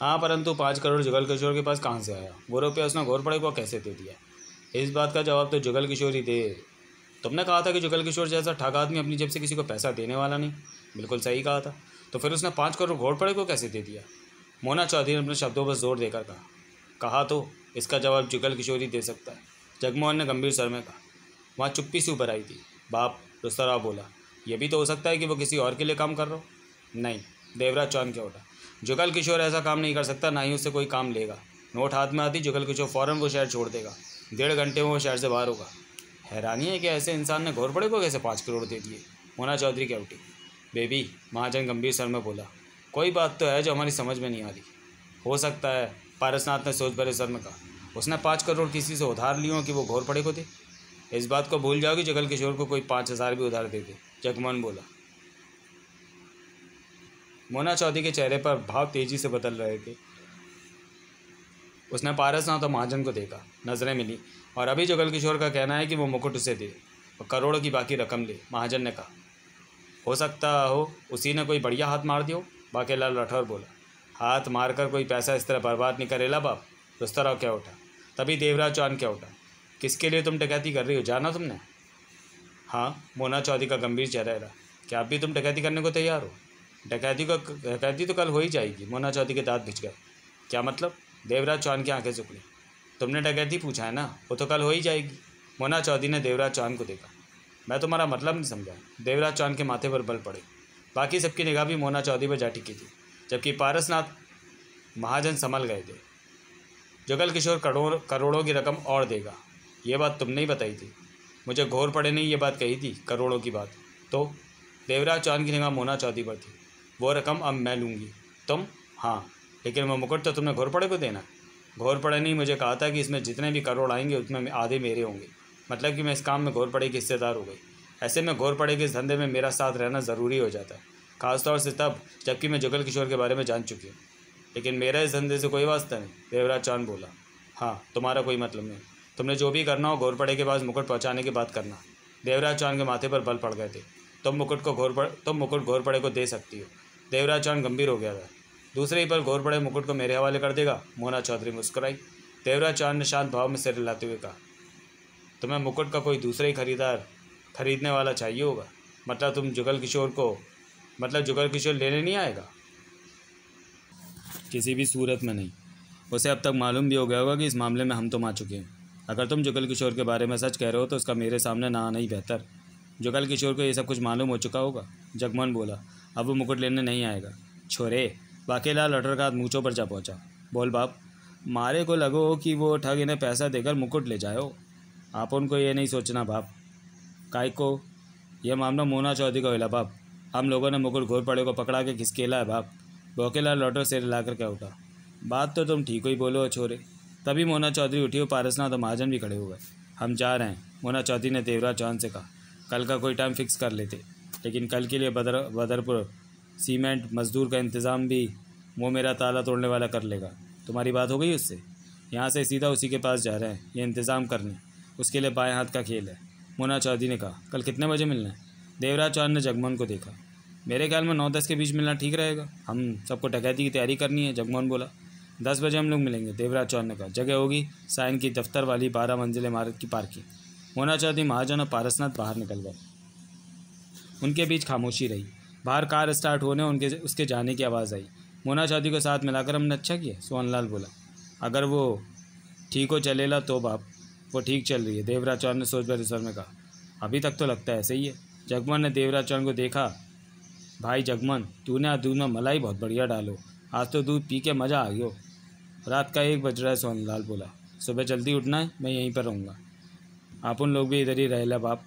हाँ परंतु पाँच करोड़ जुगल किशोर के पास कहाँ से आया वो रुपया उसने घोरपड़े को कैसे दे दिया इस बात का जवाब तो जुगल किशोर ही दे तुमने कहा था कि जुगल किशोर जैसा ठग आदमी अपनी जेब से किसी को पैसा देने वाला नहीं बिल्कुल सही कहा था तो फिर उसने पाँच करोड़ घोड़पड़े को कैसे दे दिया मोना चौधरी ने अपने शब्दों पर जोर देकर कहा कहा तो इसका जवाब जुगल किशोर ही दे सकता है जगमोहन ने गंभीर स्वर में कहा वहाँ चुप्पी सी ऊपर आई थी बाप रुस्तराव बोला यह भी तो हो सकता है कि वो किसी और के लिए काम कर रहा हो नहीं देवराज चौन क्या उठा जुगल किशोर ऐसा काम नहीं कर सकता ना ही उससे कोई काम लेगा नोट हाथ में आती जुगल किशोर फ़ौरन वो शहर छोड़ देगा डेढ़ घंटे में वो शहर से बाहर होगा हैरानी है कि ऐसे इंसान ने घोरपड़े को कैसे पाँच करोड़ दे दिए मोना चौधरी की उठी बेबी महाजन गंभीर सर में बोला कोई बात तो है जो हमारी समझ में नहीं आ रही हो सकता है पारसनाथ ने सोच भरे सर में कहा उसने पाँच करोड़ किसी से उधार लिए हो कि वो घोरपड़े को दे इस बात को भूल जाओगी जगल किशोर को कोई पाँच हज़ार भी उधार दे दे जगमन बोला मोना चौधरी के चेहरे पर भाव तेजी से बदल रहे थे उसने पारसनाथ और महाजन को देखा नजरें मिली और अभी जुगल किशोर का कहना है कि वो मुकुट उसे दे और करोड़ों की बाकी रकम ले महाजन ने कहा हो सकता हो उसी ने कोई बढ़िया हाथ मार दियो बाकेलाल राठौर बोला हाथ मारकर कोई पैसा इस तरह बर्बाद नहीं करेला बाप रुस्तराव क्या उठा तभी देवराज चौहान क्या उठा किसके लिए तुम डकैती कर रही हो जाना तुमने हाँ मोना चौधरी का गंभीर चेहरा क्या अब भी तुम डकैती करने को तैयार हो डकैती को डकैती तो कल हो ही जाएगी मोना चौधरी के दांत भिज गए क्या मतलब देवराज चौहान की आंखें सुख तुमने डकैती पूछा है ना वो तो कल हो ही जाएगी मोना चौधरी ने देवराज चौहान को देखा मैं तुम्हारा मतलब नहीं समझा देवराज चौहान के माथे पर बल पड़े बाकी सबकी निगाह भी मोना चौधरी पर जाटी की थी जबकि पारसनाथ महाजन संभल गए थे जुगल किशोर करोड़ों करोड़ों की रकम और देगा ये बात तुमने ही बताई थी मुझे घोर पड़े नहीं ये बात कही थी करोड़ों की बात तो देवराज चौहान की निगाह मोना चौधरी पर थी वो रकम अब मैं लूँगी तुम हाँ लेकिन वो मुकुट तो तुमने घोर पड़े को देना घोरपड़े ने मुझे कहा था कि इसमें जितने भी करोड़ आएंगे उसमें आधे मेरे होंगे मतलब कि मैं इस काम में घोरपड़े की हिस्सेदार हो गई ऐसे में घोरपड़े के इस धंधे में मेरा साथ रहना ज़रूरी हो जाता है खासतौर से तब जबकि मैं जुगल किशोर के बारे में जान चुकी हूँ लेकिन मेरा इस धंधे से कोई वास्ता नहीं देवराज चांद बोला हाँ तुम्हारा कोई मतलब नहीं तुमने जो भी करना हो घोरपड़े के पास मुकुट पहुँचाने की बात करना देवराज चांद के माथे पर बल पड़ गए थे तुम मुकुट को पड़ तुम मुकुट घोरपड़े को दे सकती हो देवराज चांद गंभीर हो गया था दूसरे ही पल घोर पड़े मुकुट को मेरे हवाले कर देगा मोना चौधरी मुस्कुराई देवराज चौहान ने शांत भाव में सिर लाते हुए कहा तुम्हें मुकुट का कोई दूसरा ही खरीदार खरीदने वाला चाहिए होगा मतलब तुम जुगल किशोर को मतलब जुगल किशोर लेने नहीं आएगा किसी भी सूरत में नहीं उसे अब तक मालूम भी हो गया होगा कि इस मामले में हम तुम तो आ चुके हैं अगर तुम जुगल किशोर के बारे में सच कह रहे हो तो उसका मेरे सामने ना आना ही बेहतर जुगल किशोर को ये सब कुछ मालूम हो चुका होगा जगमोहन बोला अब वो मुकुट लेने नहीं आएगा छोरे बाकेलाल का मूँचों पर जा पहुँचा बोल बाप मारे को लगो कि वो ठग इन्हें पैसा देकर मुकुट ले जाओ आप उनको ये नहीं सोचना बाप काय को यह मामला मोना चौधरी का होला बाप हम लोगों ने मुकुट घोर पड़े को पकड़ा के खिसकेला है बाप बोकेलाल से ला कर क्या उठा बात तो तुम ठीक ही बोलो छोरे तभी मोना चौधरी उठी हो पारसना तो महाजन भी खड़े हुए हम जा रहे हैं मोना चौधरी ने देवराज चौहान से कहा कल का कोई टाइम फिक्स कर लेते लेकिन कल के लिए बदर बदरपुर सीमेंट मज़दूर का इंतज़ाम भी वो मेरा ताला तोड़ने वाला कर लेगा तुम्हारी बात हो गई उससे यहाँ से सीधा उसी के पास जा रहे हैं ये इंतज़ाम करने उसके लिए बाएँ हाथ का खेल है मोना चौधरी ने कहा कल कितने बजे मिलना है देवराज चौहान ने जगमोहन को देखा मेरे ख्याल में नौ दस के बीच मिलना ठीक रहेगा हम सबको डकैती की तैयारी करनी है जगमोहन बोला दस बजे हम लोग मिलेंगे देवराज चौहान ने कहा जगह होगी साइन की दफ्तर वाली बारह मंजिल इमारत की पार्किंग मोना चौधरी महाजन और पारसनाथ बाहर निकल गए उनके बीच खामोशी रही बाहर कार स्टार्ट होने उनके उसके जाने की आवाज़ आई मोना चौधरी को साथ मिलाकर हमने अच्छा किया सोहन बोला अगर वो ठीक हो चलेला तो बाप वो ठीक चल रही है देवराज चौहान ने सोच भर स्वर में कहा अभी तक तो लगता है ऐसे ही है जगमन ने देवराज चौहान को देखा भाई जगमन तूने आज दूध में मलाई बहुत बढ़िया डालो आज तो दूध पी के मज़ा आ गयो रात का एक बज रहा है सोहन बोला सुबह जल्दी उठना है मैं यहीं पर रहूँगा आप उन लोग भी इधर ही रह ला बाप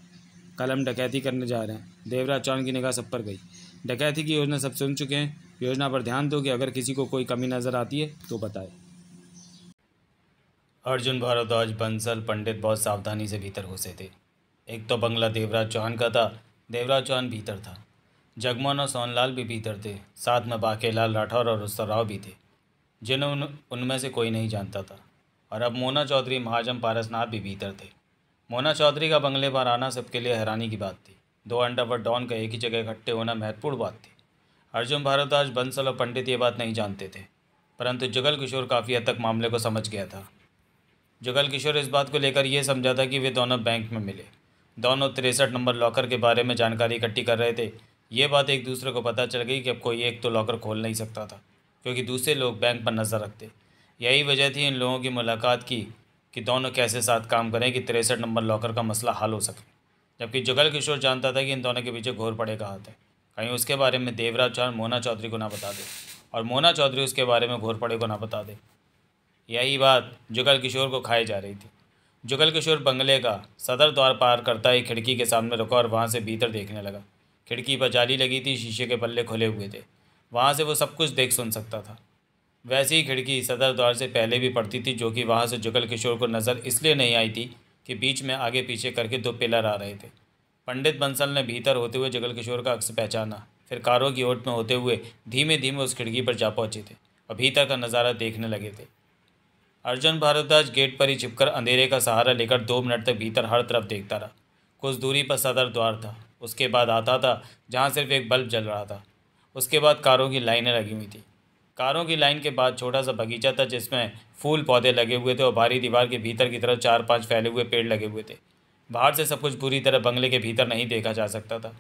कल हम डकैती करने जा रहे हैं देवराज चौहान की निगाह सब पर गई डकैती की योजना सब सुन चुके हैं योजना पर ध्यान दो कि अगर किसी को कोई कमी नज़र आती है तो बताए अर्जुन भारद्वाज बंसल पंडित बहुत सावधानी से भीतर घुसे थे एक तो बंगला देवराज चौहान का था देवराज चौहान भीतर था जगमोहन और सोनलाल भी भीतर थे साथ में बाकेलाल राठौर और राव भी थे जिन्हें उन उनमें से कोई नहीं जानता था और अब मोना चौधरी महाजन पारसनाथ भी भीतर थे मोना चौधरी का बंगले पर आना सबके लिए हैरानी की बात थी दो अंडा पर डॉन का एक ही जगह इकट्ठे होना महत्वपूर्ण बात थी अर्जुन भारद्वाज बंसल और पंडित ये बात नहीं जानते थे परंतु जुगल किशोर काफ़ी हद तक मामले को समझ गया था जुगल किशोर इस बात को लेकर यह समझा था कि वे दोनों बैंक में मिले दोनों तिरसठ नंबर लॉकर के बारे में जानकारी इकट्ठी कर रहे थे ये बात एक दूसरे को पता चल गई कि अब कोई एक तो लॉकर खोल नहीं सकता था क्योंकि दूसरे लोग बैंक पर नज़र रखते यही वजह थी इन लोगों की मुलाकात की कि दोनों कैसे साथ काम करें कि तिरसठ नंबर लॉकर का मसला हल हो सके जबकि जुगल किशोर जानता था कि इन दोनों के पीछे घोर पड़े का हाथ है कहीं उसके बारे में देवराज चौहान मोना चौधरी को ना बता दे और मोना चौधरी उसके बारे में घोर पड़े को ना बता दे यही बात जुगल किशोर को खाई जा रही थी जुगल किशोर बंगले का सदर द्वार पार करता ही खिड़की के सामने रुका और वहाँ से भीतर देखने लगा खिड़की पर जाली लगी थी शीशे के पल्ले खुले हुए थे वहाँ से वो सब कुछ देख सुन सकता था वैसी ही खिड़की सदर द्वार से पहले भी पड़ती थी जो कि वहाँ से जुगल किशोर को नज़र इसलिए नहीं आई थी के बीच में आगे पीछे करके दो पिलर आ रहे थे पंडित बंसल ने भीतर होते हुए जगल किशोर का अक्स पहचाना फिर कारों की ओट में होते हुए धीमे धीमे उस खिड़की पर जा पहुँचे थे और भीतर का नज़ारा देखने लगे थे अर्जुन भारद्वाज गेट पर ही छिपकर अंधेरे का सहारा लेकर दो मिनट तक भीतर हर तरफ देखता रहा कुछ दूरी पर सदर द्वार था उसके बाद आता था जहाँ सिर्फ एक बल्ब जल रहा था उसके बाद कारों की लाइनें लगी हुई थी कारों की लाइन के बाद छोटा सा बगीचा था जिसमें फूल पौधे लगे हुए थे और भारी दीवार के भीतर की तरफ चार पांच फैले हुए पेड़ लगे हुए थे बाहर से सब कुछ पूरी तरह बंगले के भीतर नहीं देखा जा सकता था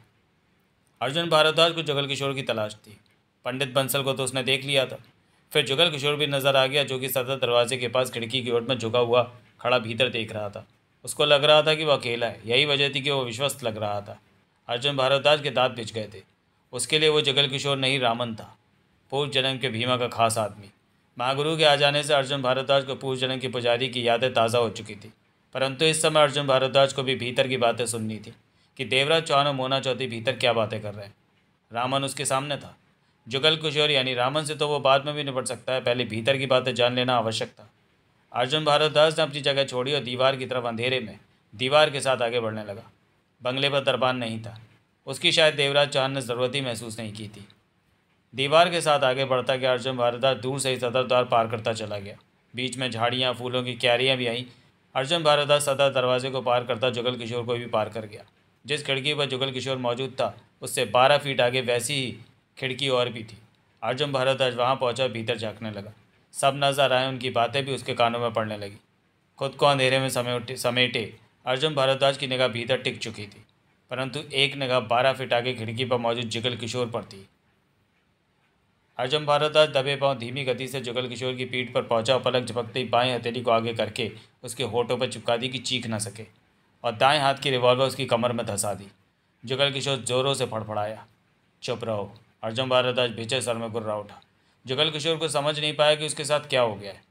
अर्जुन भारद्वाज को जुगल किशोर की तलाश थी पंडित बंसल को तो उसने देख लिया था फिर जुगल किशोर भी नज़र आ गया जो कि सदर दरवाजे के पास खिड़की की ओर में झुका हुआ खड़ा भीतर देख रहा था उसको लग रहा था कि वह अकेला है यही वजह थी कि वह विश्वस्त लग रहा था अर्जुन भारद्वाज के दांत बिछ गए थे उसके लिए वो जगल किशोर नहीं रामन था पूर्व जन्म के भीमा का खास आदमी महागुरु के आ जाने से अर्जुन भारद्वाज को पूर्व जन्म की पुजारी की यादें ताज़ा हो चुकी थी परंतु इस समय अर्जुन भारद्वाज को भी भीतर की बातें सुननी थी कि देवराज चौहान और मोना चौधरी भीतर क्या बातें कर रहे हैं रामन उसके सामने था जुगल किशोर यानी रामन से तो वो बाद में भी निपट सकता है पहले भीतर की बातें जान लेना आवश्यक था अर्जुन भारद्वाज ने अपनी जगह छोड़ी और दीवार की तरफ अंधेरे में दीवार के साथ आगे बढ़ने लगा बंगले पर दरबान नहीं था उसकी शायद देवराज चौहान ने ज़रूरत ही महसूस नहीं की थी दीवार के साथ आगे बढ़ता गया अर्जुन भारतदार दूर से ही सदर द्वार पार करता चला गया बीच में झाड़ियाँ फूलों की क्यारियाँ भी आईं अर्जुन भारद्वाज सदर दरवाजे को पार करता जुगल किशोर को भी पार कर गया जिस खिड़की पर जुगल किशोर मौजूद था उससे बारह फीट आगे वैसी ही खिड़की और भी थी अर्जुन भारतदास वहाँ पहुँचा भीतर झाँकने लगा सब नजर आए उनकी बातें भी उसके कानों में पड़ने लगी खुद को अंधेरे में समेटे समेटे अर्जुन भारद्वाज की निगाह भीतर टिक चुकी थी परंतु एक निगाह बारह फीट आगे खिड़की पर मौजूद जुगल किशोर पर थी अर्जुन भारद्वाज दबे पांव धीमी गति से जुगल किशोर की पीठ पर पहुंचा और पलक झपकते ही बाएं हथेली को आगे करके उसके होठों पर चिपका दी कि चीख ना सके और दाएं हाथ की रिवॉल्वर उसकी कमर में धंसा दी जुगल किशोर जोरों से फड़फड़ाया चुप रहो अर्जुन भारद्वाज भिचे सर में गुर्रा उठा जुगल किशोर को समझ नहीं पाया कि उसके साथ क्या हो गया है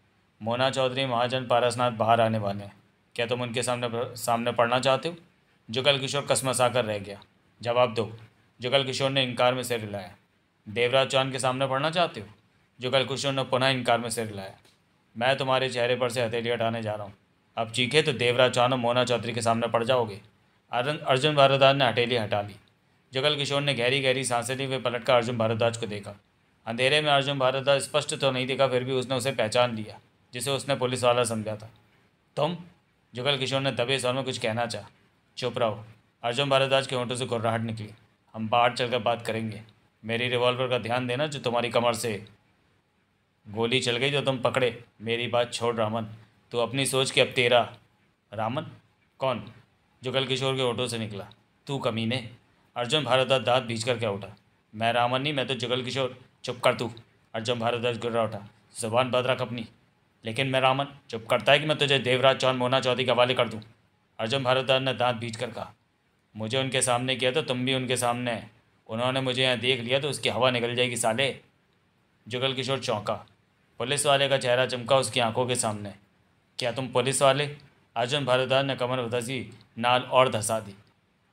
मोना चौधरी महाजन पारसनाथ बाहर आने वाले हैं क्या तुम उनके सामने सामने पढ़ना चाहते हो जुगल किशोर कसमसा कर रह गया जवाब दो जुगल किशोर ने इनकार में सिर हिलाया देवराज चांद के सामने पढ़ना चाहते हो जो कल कुशों ने पुनः इनकार में सिर लाया मैं तुम्हारे चेहरे पर से हथेली हटाने जा रहा हूँ अब चीखे तो देवराज चांद और मोना चौधरी के सामने पड़ जाओगे अर्जुन भारद्वाज ने हथेली हटा ली जगल किशोर ने गहरी गहरी सांसें ली वे पलट कर अर्जुन भारद्वाज को देखा अंधेरे में अर्जुन भारद्वाज स्पष्ट तो नहीं देखा फिर भी उसने उसे पहचान लिया जिसे उसने पुलिस वाला समझा था तुम जुगल किशोर ने दबे स्वर में कुछ कहना चाह चुप रहो अर्जुन भारद्वाज के ओंटों से घुर्राहट निकली हम बाहर चलकर बात करेंगे मेरी रिवॉल्वर का ध्यान देना जो तुम्हारी कमर से गोली चल गई जो तुम पकड़े मेरी बात छोड़ रामन तो अपनी सोच के अब तेरा रामन कौन जो कल किशोर के ऑटो से निकला तू कमीने अर्जुन भारद्वाज दांत भीज कर क्या उठा मैं रामन नहीं मैं तो जुगल किशोर चुप कर तू अर्जुन भारद्वाज गुर्रा उठा जबान बद रख अपनी लेकिन मैं रामन चुप करता है कि मैं तुझे देवराज चौहान मोना चौधरी के हवाले कर दूँ अर्जुन भारद्वाज ने दांत भीज कर कहा मुझे उनके सामने किया तो तुम भी उनके सामने उन्होंने मुझे यहाँ देख लिया तो उसकी हवा निकल जाएगी साले जुगल किशोर चौंका पुलिस वाले का चेहरा चमका उसकी आंखों के सामने क्या तुम पुलिस वाले अर्जुन भारद्वाज ने कमर उधसी नाल और धंसा दी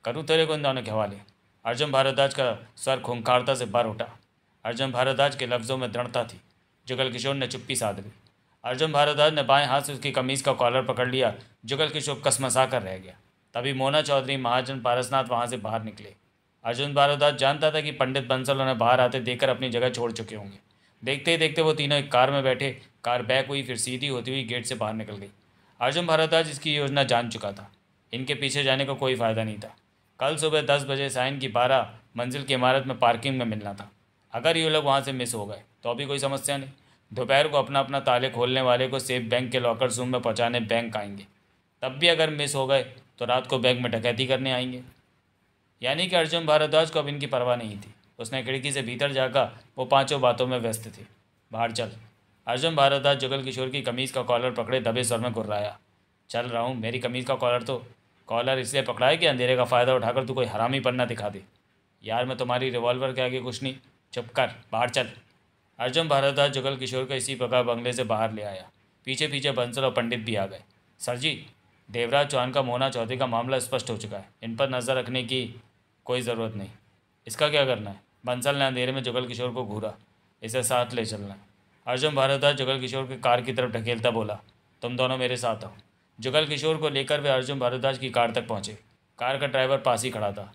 करूँ तेरे को इन दोनों के हवाले अर्जुन भारद्वाज का सर खूंखारता से भर उठा अर्जुन भारद्वाज के लफ्ज़ों में दृढ़ता थी जुगल किशोर ने चुप्पी साध ली अर्जुन भारद्वाज ने बाएं हाथ से उसकी कमीज़ का कॉलर पकड़ लिया जुगल किशोर कसमसा कर रह गया तभी मोना चौधरी महाजन पारसनाथ वहाँ से बाहर निकले अर्जुन भारद्वाज जानता था कि पंडित बंसल उन्हें बाहर आते देखकर अपनी जगह छोड़ चुके होंगे देखते ही देखते वो तीनों एक कार में बैठे कार बैक हुई फिर सीधी होती हुई गेट से बाहर निकल गई अर्जुन भारद्वाज इसकी योजना जान चुका था इनके पीछे जाने का को कोई फ़ायदा नहीं था कल सुबह दस बजे साइन की बारह मंजिल की इमारत में पार्किंग में मिलना था अगर ये लोग वहाँ से मिस हो गए तो अभी कोई समस्या नहीं दोपहर को अपना अपना ताले खोलने वाले को सेफ बैंक के लॉकर रूम में पहुँचाने बैंक आएंगे तब भी अगर मिस हो गए तो रात को बैंक में डकैती करने आएंगे यानी कि अर्जुन भारद्वाज को अब इनकी परवाह नहीं थी उसने खिड़की से भीतर जाकर वो पांचों बातों में व्यस्त थे बाहर चल अर्जुन भारद्वाज जुगल किशोर की कमीज़ का कॉलर पकड़े दबे स्वर में घुर्राया चल रहा हूँ मेरी कमीज़ का कॉलर तो कॉलर इसलिए पकड़ा है कि अंधेरे का फ़ायदा उठाकर तू कोई हरामी पन्ना दिखा दे यार मैं तुम्हारी रिवॉल्वर के आगे कुछ नहीं चुप कर बाहर चल अर्जुन भारद्वाज जुगल किशोर को इसी प्रकार बंगले से बाहर ले आया पीछे पीछे बंसल और पंडित भी आ गए सर जी देवराज चौहान का मोना चौधरी का मामला स्पष्ट हो चुका है इन पर नज़र रखने की कोई ज़रूरत नहीं इसका क्या करना है बंसल ने अंधेरे में जुगल किशोर को घूरा इसे साथ ले चलना अर्जुन भारद्वाज जुगल किशोर की कार की तरफ ढकेलता बोला तुम दोनों मेरे साथ आओ जुगल किशोर को लेकर वे अर्जुन भारद्वाज की कार तक पहुँचे कार का ड्राइवर पास ही खड़ा था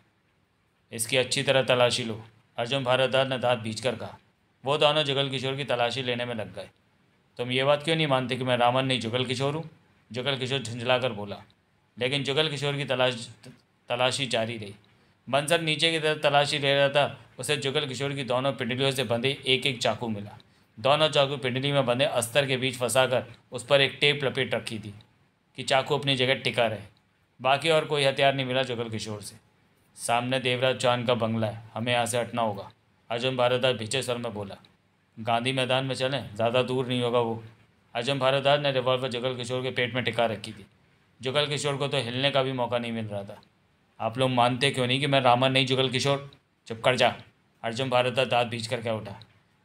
इसकी अच्छी तरह तलाशी लो अर्जुन भारद्वाज ने दाँत भीज कर कहा वो दोनों जुगल किशोर की तलाशी लेने में लग गए तुम ये बात क्यों नहीं मानते कि मैं रामन नहीं जुगल किशोर हूँ जुगल किशोर झुंझला कर बोला लेकिन जुगल किशोर की तलाश तलाशी जारी रही बंसल नीचे की तरफ तलाशी ले रहा था उसे जुगल किशोर की दोनों पिंडलियों से बंधे एक एक चाकू मिला दोनों चाकू पिंडली में बंधे अस्तर के बीच फंसाकर उस पर एक टेप लपेट रखी थी कि चाकू अपनी जगह टिका रहे बाकी और कोई हथियार नहीं मिला जुगल किशोर से सामने देवराज चौहान का बंगला है हमें यहाँ से हटना होगा अजम भारद्वाज भीचे सर में बोला गांधी मैदान में चलें ज़्यादा दूर नहीं होगा वो अजम भारद्वाज ने रिवॉल्वर जुगल किशोर के पेट में टिका रखी थी जुगल किशोर को तो हिलने का भी मौका नहीं मिल रहा था आप लोग मानते क्यों नहीं कि मैं रामा नहीं जुगल किशोर चुप कर जा अर्जुन भारत दाँत भीज कर क्या उठा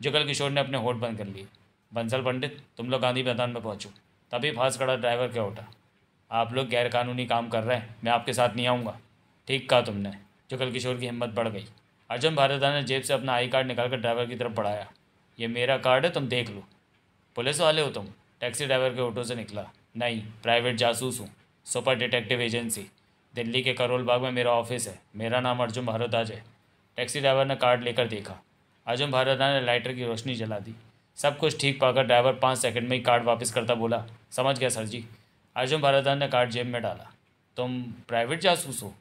जुगल किशोर ने अपने होठ बंद कर लिए बंसल पंडित तुम लोग गांधी मैदान में पहुँचो तभी फांस खड़ा ड्राइवर क्या उठा आप लोग गैरकानूनी काम कर रहे हैं मैं आपके साथ नहीं आऊँगा ठीक कहा तुमने जुगल किशोर की हिम्मत बढ़ गई अर्जुन भारद्वाज ने जेब से अपना आई कार्ड निकाल कर ड्राइवर की तरफ बढ़ाया ये मेरा कार्ड है तुम देख लो पुलिस वाले हो तुम टैक्सी ड्राइवर के ऑटो से निकला नहीं प्राइवेट जासूस हूँ सुपर डिटेक्टिव एजेंसी दिल्ली के करोल बाग में मेरा ऑफिस है मेरा नाम अर्जुन भारद्वाज है टैक्सी ड्राइवर ने कार्ड लेकर देखा अर्जुन भारद्वाज ने लाइटर की रोशनी जला दी सब कुछ ठीक पाकर ड्राइवर पाँच सेकंड में ही कार्ड वापस करता बोला समझ गया सर जी अर्जुन भारद्वाज ने कार्ड जेब में डाला तुम प्राइवेट जासूस हो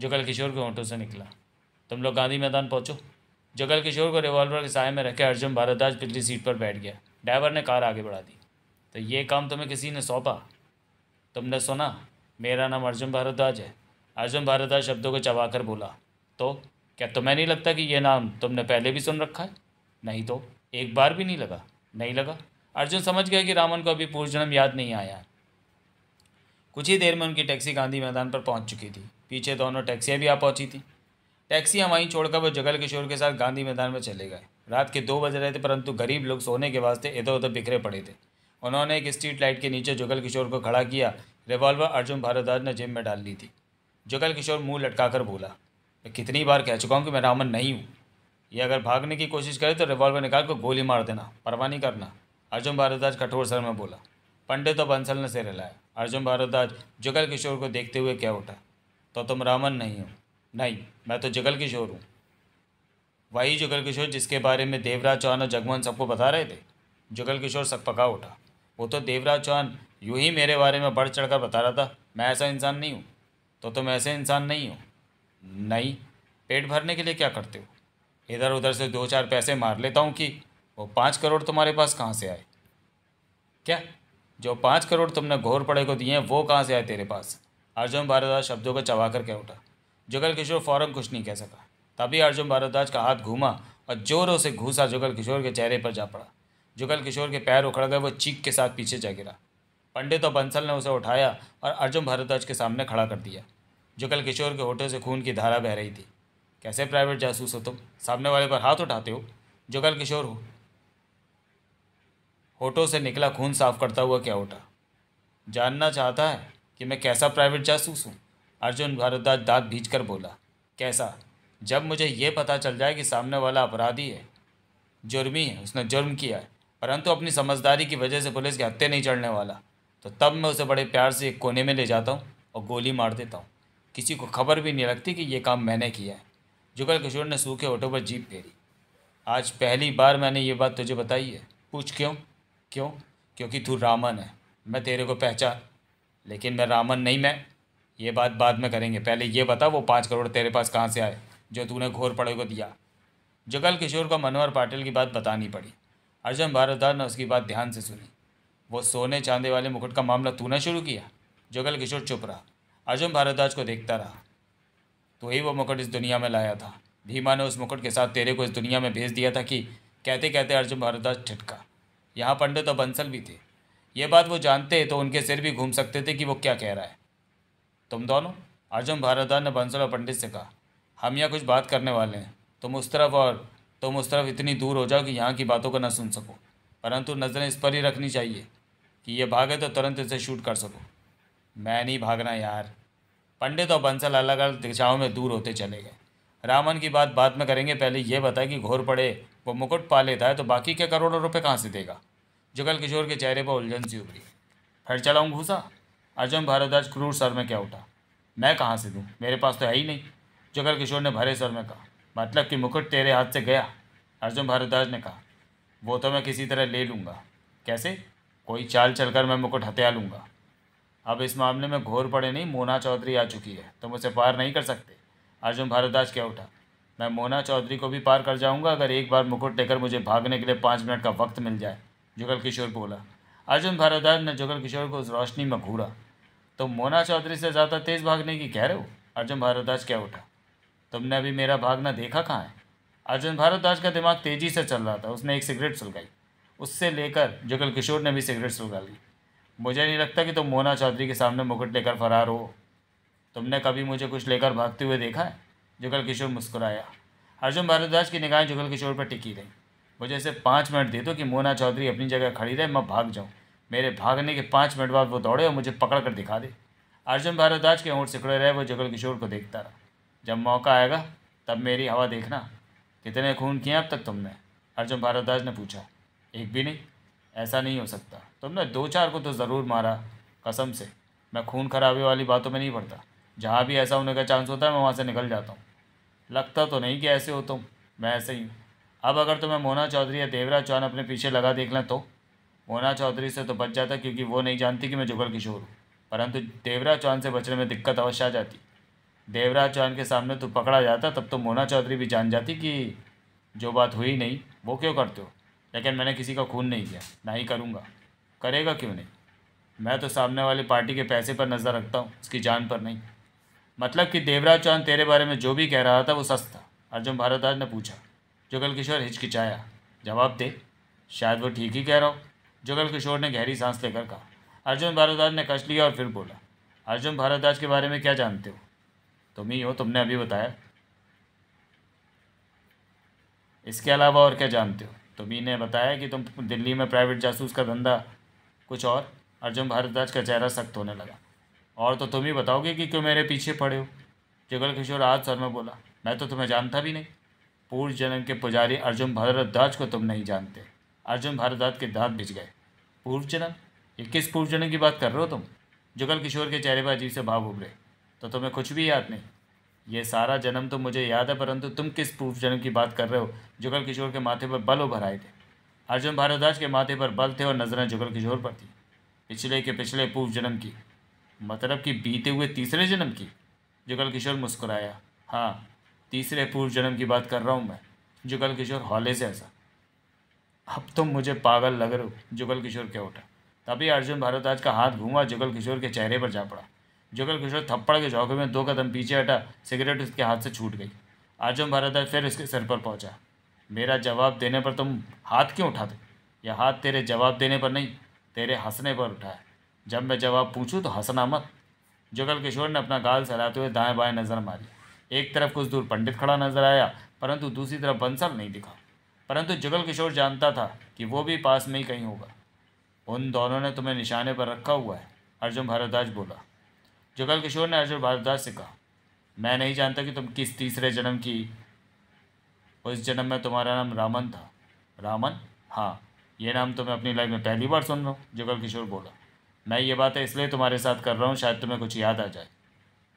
जुगल किशोर के ऑटो से निकला तुम लोग गांधी मैदान पहुँचो जुगल किशोर को रिवॉल्वर के साय में रखे अर्जुन भारद्वाज पिछली सीट पर बैठ गया ड्राइवर ने कार आगे बढ़ा दी तो ये काम तुम्हें किसी ने सौंपा तुमने सुना मेरा नाम अर्जुन भारद्वाज है अर्जुन भारद्वाज शब्दों को चबाकर बोला तो क्या तुम्हें नहीं लगता कि यह नाम तुमने पहले भी सुन रखा है नहीं तो एक बार भी नहीं लगा नहीं लगा अर्जुन समझ गया कि रामन को अभी पूर्वजन्म याद नहीं आया कुछ ही देर में उनकी टैक्सी गांधी मैदान पर पहुंच चुकी थी पीछे दोनों टैक्सियाँ भी आ पहुंची थी टैक्सियाँ वहीं छोड़कर वो जगल किशोर के साथ गांधी मैदान में चले गए रात के दो बज रहे थे परंतु गरीब लोग सोने के वास्ते इधर उधर बिखरे पड़े थे उन्होंने एक स्ट्रीट लाइट के नीचे जुगल किशोर को खड़ा किया रिवॉल्वर अर्जुन भारद्वाज ने जिम में डाल ली थी जुगल किशोर मुंह लटकाकर बोला मैं कितनी बार कह चुका हूँ कि मैं रामन नहीं हूँ ये अगर भागने की कोशिश करे तो रिवॉल्वर निकाल कर गोली मार देना परवाह नहीं करना अर्जुन भारद्वाज कठोर सर में बोला पंडित और बंसल ने सिर हिलाया अर्जुन भारद्वाज जुगल किशोर को देखते हुए क्या उठा तो तुम रामन नहीं हो नहीं मैं तो जुगल किशोर हूँ वही जुगल किशोर जिसके बारे में देवराज चौहान और जगमोहन सबको बता रहे थे जुगल किशोर सब पका उठा वो तो देवराज चौहान यूं ही मेरे बारे में बढ़ चढ़ कर बता रहा था मैं ऐसा इंसान नहीं हूँ तो तुम ऐसे इंसान नहीं हो नहीं पेट भरने के लिए क्या करते हो इधर उधर से दो चार पैसे मार लेता हूँ कि वो पाँच करोड़ तुम्हारे पास कहाँ से आए क्या जो पाँच करोड़ तुमने घोर पड़े को दिए हैं वो कहाँ से आए तेरे पास अर्जुन भारद्वाज शब्दों को चबा कर क्या उठा जुगल किशोर फ़ौरन कुछ नहीं कह सका तभी अर्जुन भारद्वाज का हाथ घूमा और ज़ोरों से घूसा जुगल किशोर के चेहरे पर जा पड़ा जुगल किशोर के पैर उखड़ गए वो चीख के साथ पीछे जा गिरा पंडित और बंसल ने उसे उठाया और अर्जुन भारद्वाज के सामने खड़ा कर दिया जो कल किशोर के होटल से खून की धारा बह रही थी कैसे प्राइवेट जासूस हो तुम सामने वाले पर हाथ उठाते हो जो कल किशोर हो होटो से निकला खून साफ करता हुआ क्या उठा जानना चाहता है कि मैं कैसा प्राइवेट जासूस हूँ अर्जुन भारद्वाज दांत भीज कर बोला कैसा जब मुझे ये पता चल जाए कि सामने वाला अपराधी है जुर्मी है उसने जुर्म किया है परंतु अपनी समझदारी की वजह से पुलिस के हत्या नहीं चढ़ने वाला तो तब मैं उसे बड़े प्यार से एक कोने में ले जाता हूँ और गोली मार देता हूँ किसी को खबर भी नहीं लगती कि ये काम मैंने किया है जुगल किशोर ने सूखे ऑटो पर जीप फेरी आज पहली बार मैंने ये बात तुझे बताई है पूछ क्यों क्यों क्योंकि तू रामन है मैं तेरे को पहचान लेकिन मैं रामन नहीं मैं ये बात बाद में करेंगे पहले ये बता वो पाँच करोड़ तेरे पास कहाँ से आए जो तूने घोर पड़े को दिया जुगल किशोर को मनोहर पाटिल की बात बतानी पड़ी अर्जुन भारद्वाज ने उसकी बात ध्यान से सुनी वो सोने चांदी वाले मुकुट का मामला तूने शुरू किया जुगल किशोर चुप रहा अर्जुन भारद्वाज को देखता रहा तो ही वो मुकुट इस दुनिया में लाया था भीमा ने उस मुकुट के साथ तेरे को इस दुनिया में भेज दिया था कि कहते कहते अर्जुन भारद्वाज ठिटका यहाँ पंडित और बंसल भी थे ये बात वो जानते तो उनके सिर भी घूम सकते थे कि वो क्या कह रहा है तुम दोनों अर्जुन भारद्वाज ने बंसल और पंडित से कहा हम यहाँ कुछ बात करने वाले हैं तुम उस तरफ और तुम उस तरफ इतनी दूर हो जाओ कि यहाँ की बातों को ना सुन सको परंतु नज़रें इस पर ही रखनी चाहिए कि ये भागे तो तुरंत इसे शूट कर सको मैं नहीं भागना यार पंडित और बंसल अलग अलग दिशाओं में दूर होते चले गए रामन की बात बाद में करेंगे पहले ये बताए कि घोर पड़े वो मुकुट पा लेता है तो बाकी के करोड़ों रुपए कहाँ से देगा जुगल किशोर के चेहरे पर उलझन सी उभरी फिर चलाऊँ घूसा अर्जुन भारद्वाज क्रूर सर में क्या उठा मैं कहाँ से दूँ मेरे पास तो है ही नहीं जुगल किशोर ने भरे सर में कहा मतलब कि मुकुट तेरे हाथ से गया अर्जुन भारद्वाज ने कहा वो तो मैं किसी तरह ले लूँगा कैसे कोई चाल चलकर मैं मुकुट हत्या लूँगा अब इस मामले में घोर पड़े नहीं मोना चौधरी आ चुकी है तुम उसे पार नहीं कर सकते अर्जुन भारद्वाज क्या उठा मैं मोना चौधरी को भी पार कर जाऊंगा अगर एक बार मुकुट लेकर मुझे भागने के लिए पाँच मिनट का वक्त मिल जाए जुगल किशोर बोला अर्जुन भारद्वाज ने जुगल किशोर को उस रोशनी में घूरा तुम तो मोना चौधरी से ज़्यादा तेज़ भागने की कह रहे हो अर्जुन भारद्वाज क्या उठा तुमने अभी मेरा भागना देखा कहाँ है अर्जुन भारद्वाज का दिमाग तेज़ी से चल रहा था उसने एक सिगरेट सुलगाई उससे लेकर जुगल किशोर ने भी सिगरेट सुलगा ली मुझे नहीं लगता कि तुम मोना चौधरी के सामने मुकुट लेकर फरार हो तुमने कभी मुझे कुछ लेकर भागते हुए देखा है जुगल किशोर मुस्कुराया अर्जुन भारद्वाज की निगाहें जुगल किशोर पर टिकी रहीं मुझे सिर्फ पाँच मिनट दे दो कि मोना चौधरी अपनी जगह खड़ी रहे मैं भाग जाऊँ मेरे भागने के पाँच मिनट बाद वो दौड़े और मुझे पकड़ कर दिखा दे अर्जुन भारद्वाज के ओर सिकड़े रहे वो जुगल किशोर को देखता रहा जब मौका आएगा तब मेरी हवा देखना कितने खून किए अब तक तुमने अर्जुन भारद्वाज ने पूछा एक भी नहीं ऐसा नहीं हो सकता तुमने दो चार को तो ज़रूर मारा कसम से मैं खून खराबे वाली बातों में नहीं पड़ता जहाँ भी ऐसा होने का चांस होता है मैं वहाँ से निकल जाता हूँ लगता तो नहीं कि ऐसे हो तुम मैं ऐसे ही हूँ अब अगर तुम्हें मोना चौधरी या देवराज चौहान अपने पीछे लगा देख लें तो मोना चौधरी से तो बच जाता क्योंकि वो नहीं जानती कि मैं जुगल किशोर हूँ परंतु देवराज चौहान से बचने में दिक्कत अवश्य आ जाती देवराज चौहान के सामने तो पकड़ा जाता तब तो मोना चौधरी भी जान जाती कि जो बात हुई नहीं वो क्यों करते हो लेकिन मैंने किसी का खून नहीं किया ना ही करूँगा करेगा क्यों नहीं मैं तो सामने वाली पार्टी के पैसे पर नज़र रखता हूँ उसकी जान पर नहीं मतलब कि देवराज चौहान तेरे बारे में जो भी कह रहा था वो सच था अर्जुन भारद्वाज ने पूछा जुगल किशोर हिचकिचाया जवाब दे शायद वो ठीक ही कह रहा हो जुगल किशोर ने गहरी सांस लेकर कहा अर्जुन भारद्वाज ने कश लिया और फिर बोला अर्जुन भारद्वाज के बारे में क्या जानते हो तुम ही हो तुमने अभी बताया इसके अलावा और क्या जानते हो तो बी ने बताया कि तुम दिल्ली में प्राइवेट जासूस का धंधा कुछ और अर्जुन भारद्वाज का चेहरा सख्त होने लगा और तो तुम ही बताओगे कि क्यों मेरे पीछे पड़े हो जगल किशोर आज सर में बोला मैं तो तुम्हें जानता भी नहीं पूर्व जन्म के पुजारी अर्जुन भारद्वाज को तुम नहीं जानते अर्जुन भारद्वाज के दांत भिज गए पूर्व जन्म ये किस पूर्व जन्म की बात कर रहे हो तुम जुगल किशोर के चेहरे पर अजीब से भाव उभरे तो तुम्हें कुछ भी याद नहीं ये सारा जन्म तो मुझे याद है परंतु तुम किस पूर्व जन्म की बात कर रहे हो जुगल किशोर के माथे पर बल उभर आए थे अर्जुन भारद्वाज के माथे पर बल थे और नजरें जुगल किशोर पर थी पिछले के पिछले पूर्व जन्म की मतलब कि बीते हुए तीसरे जन्म की जुगल किशोर मुस्कुराया हाँ तीसरे पूर्व जन्म की बात कर रहा हूँ मैं जुगल किशोर हौले से ऐसा अब तुम मुझे पागल लग रहे हो जुगल किशोर क्या उठा तभी अर्जुन भारद्वाज का हाथ घूमा जुगल किशोर के चेहरे पर जा पड़ा जुगल किशोर थप्पड़ के झोंके में दो कदम पीछे हटा सिगरेट उसके हाथ से छूट गई आजम भारद्वाज फिर उसके सिर पर पहुंचा मेरा जवाब देने पर तुम हाथ क्यों उठाते यह हाथ तेरे जवाब देने पर नहीं तेरे हंसने पर उठा है जब मैं जवाब पूछूँ तो हंसना मत जुगल किशोर ने अपना गाल सहलाते हुए दाएं बाएं नज़र मारी एक तरफ कुछ दूर पंडित खड़ा नजर आया परंतु दूसरी तरफ बंसल नहीं दिखा परंतु जुगल किशोर जानता था कि वो भी पास में ही कहीं होगा उन दोनों ने तुम्हें निशाने पर रखा हुआ है अर्जुन भारद्वाज बोला जुगल किशोर ने अर्जुन भारद्वाज से कहा मैं नहीं जानता कि तुम किस तीसरे जन्म की उस जन्म में तुम्हारा नाम रामन था रामन हाँ ये नाम तो मैं अपनी लाइफ में पहली बार सुन रहा हूँ जुगल किशोर बोला मैं ये बात इसलिए तुम्हारे साथ कर रहा हूँ शायद तुम्हें कुछ याद आ जाए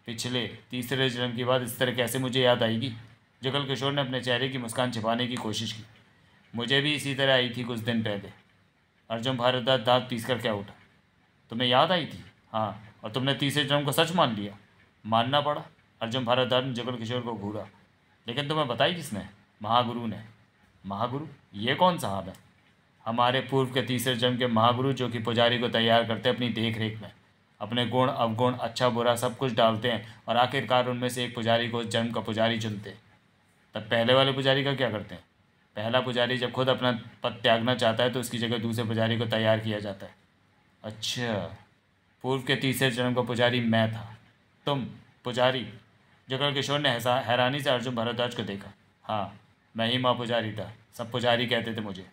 पिछले तीसरे जन्म की बात इस तरह कैसे मुझे याद आएगी जुगल किशोर ने अपने चेहरे की मुस्कान छिपाने की कोशिश की मुझे भी इसी तरह आई थी कुछ दिन पहले अर्जुन भारद्वाज दांत पीस कर क्या उठा तुम्हें याद आई थी हाँ और तुमने तीसरे जन्म को सच मान लिया मानना पड़ा अर्जुन भारत धर्म जगल किशोर को घूरा लेकिन तुम्हें बताई किसने महागुरु ने महागुरु ये कौन साहब है हमारे पूर्व के तीसरे जन्म के महागुरु जो कि पुजारी को तैयार करते अपनी देख रेख में अपने गुण अवगुण अच्छा बुरा सब कुछ डालते हैं और आखिरकार उनमें से एक पुजारी को जन्म का पुजारी चुनते तब पहले वाले पुजारी का क्या करते हैं पहला पुजारी जब खुद अपना पद त्यागना चाहता है तो उसकी जगह दूसरे पुजारी को तैयार किया जाता है अच्छा पूर्व के तीसरे चरण का पुजारी मैं था तुम पुजारी जगल किशोर ने हैरानी से अर्जुन भारद्वाज को देखा हाँ मैं ही माँ पुजारी था सब पुजारी कहते थे मुझे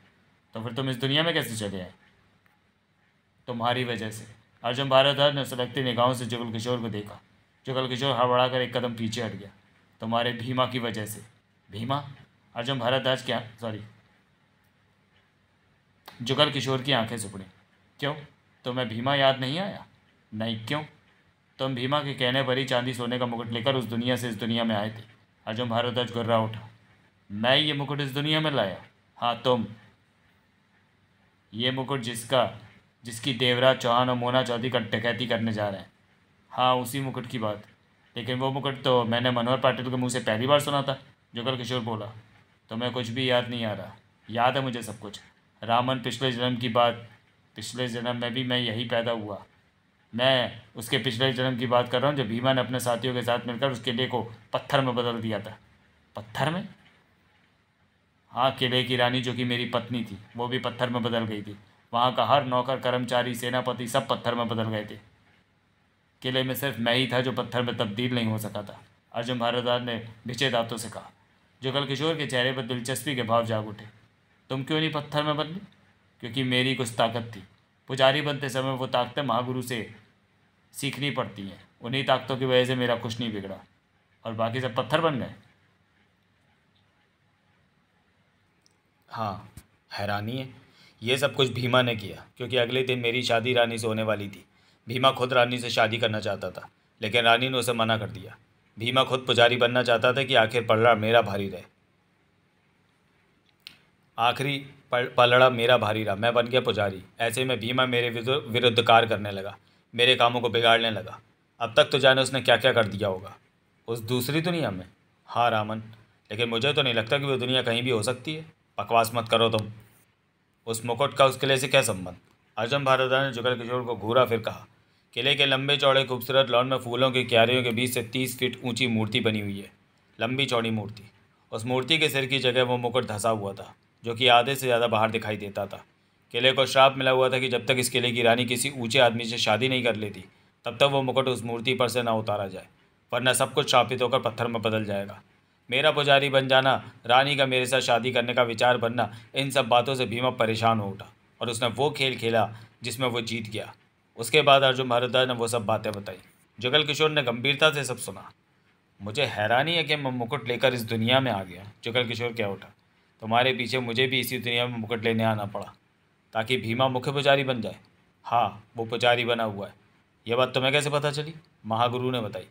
तो फिर तुम इस दुनिया में कैसे चले आए तुम्हारी वजह से अर्जुन भारद्वाज ने सड़कती निगाहों से जुगल किशोर को देखा जुगल किशोर हड़बड़ा कर एक कदम पीछे हट गया तुम्हारे भीमा की वजह से भीमा अर्जुन भारद्वाज क्या सॉरी जुगल किशोर की आंखें सुपड़ी क्यों तुम्हें भीमा याद नहीं आया नहीं क्यों तुम भीमा के कहने पर ही चांदी सोने का मुकुट लेकर उस दुनिया से इस दुनिया में आए थे अर्जुन भारद्वाज गुर्रा उठा मैं ये मुकुट इस दुनिया में लाया हाँ तुम ये मुकुट जिसका जिसकी देवराज चौहान और मोना चौधरी का डकैती करने जा रहे हैं हाँ उसी मुकुट की बात लेकिन वो मुकुट तो मैंने मनोहर पाटिल के मुंह से पहली बार सुना था जुगल किशोर बोला तुम्हें मैं कुछ भी याद नहीं आ रहा याद है मुझे सब कुछ रामन पिछले जन्म की बात पिछले जन्म में भी मैं यही पैदा हुआ मैं उसके पिछले जन्म की बात कर रहा हूँ जब भीमा ने अपने साथियों के साथ मिलकर उस किले को पत्थर में बदल दिया था पत्थर में हाँ किले की रानी जो कि मेरी पत्नी थी वो भी पत्थर में बदल गई थी वहाँ का हर नौकर कर्मचारी सेनापति सब पत्थर में बदल गए थे किले में सिर्फ मैं ही था जो पत्थर में तब्दील नहीं हो सका था अर्जुन भारद्वाज ने भिचे दांतों से कहा जुगल किशोर के चेहरे पर दिलचस्पी के भाव जाग उठे तुम क्यों नहीं पत्थर में बदली क्योंकि मेरी कुछ ताकत थी पुजारी बनते समय वो ताकतें महागुरु से सीखनी पड़ती हैं उन्हीं ताकतों की वजह से मेरा कुछ नहीं बिगड़ा और बाकी सब पत्थर बन गए हाँ हैरानी है ये सब कुछ भीमा ने किया क्योंकि अगले दिन मेरी शादी रानी से होने वाली थी भीमा खुद रानी से शादी करना चाहता था लेकिन रानी ने उसे मना कर दिया भीमा खुद पुजारी बनना चाहता था कि आखिर पलड़ा मेरा भारी रहे आखिरी पलड़ा मेरा भारी रहा मैं बन गया पुजारी ऐसे में भीमा मेरे विरुद्ध कार करने लगा मेरे कामों को बिगाड़ने लगा अब तक तो जाने उसने क्या क्या कर दिया होगा उस दूसरी दुनिया में हाँ रामन लेकिन मुझे तो नहीं लगता कि वो दुनिया कहीं भी हो सकती है बकवास मत करो तुम उस मुकुट का उस किले से क्या संबंध अर्जुन भारदा ने जुगल किशोर को घूरा फिर कहा किले के लंबे चौड़े खूबसूरत लॉन में फूलों की क्यारियों के बीच से तीस फीट ऊंची मूर्ति बनी हुई है लंबी चौड़ी मूर्ति उस मूर्ति के सिर की जगह वो मुकुट धंसा हुआ था जो कि आधे से ज़्यादा बाहर दिखाई देता था किले को श्राप मिला हुआ था कि जब तक इस किले की रानी किसी ऊंचे आदमी से शादी नहीं कर लेती तब तक वो मुकुट उस मूर्ति पर से ना उतारा जाए वरना सब कुछ श्रापित होकर पत्थर में बदल जाएगा मेरा पुजारी बन जाना रानी का मेरे साथ शादी करने का विचार बनना इन सब बातों से भीमा परेशान हो उठा और उसने वो खेल खेला जिसमें वो जीत गया उसके बाद अर्जुन भारद्वाज ने वो सब बातें बताई जुगल किशोर ने गंभीरता से सब सुना मुझे हैरानी है कि मैं मुकुट लेकर इस दुनिया में आ गया जुगल किशोर क्या उठा तुम्हारे पीछे मुझे भी इसी दुनिया में मुकुट लेने आना पड़ा ताकि भीमा मुख्य पुजारी बन जाए हाँ वो पुजारी बना हुआ है यह बात तुम्हें कैसे पता चली महागुरु ने बताई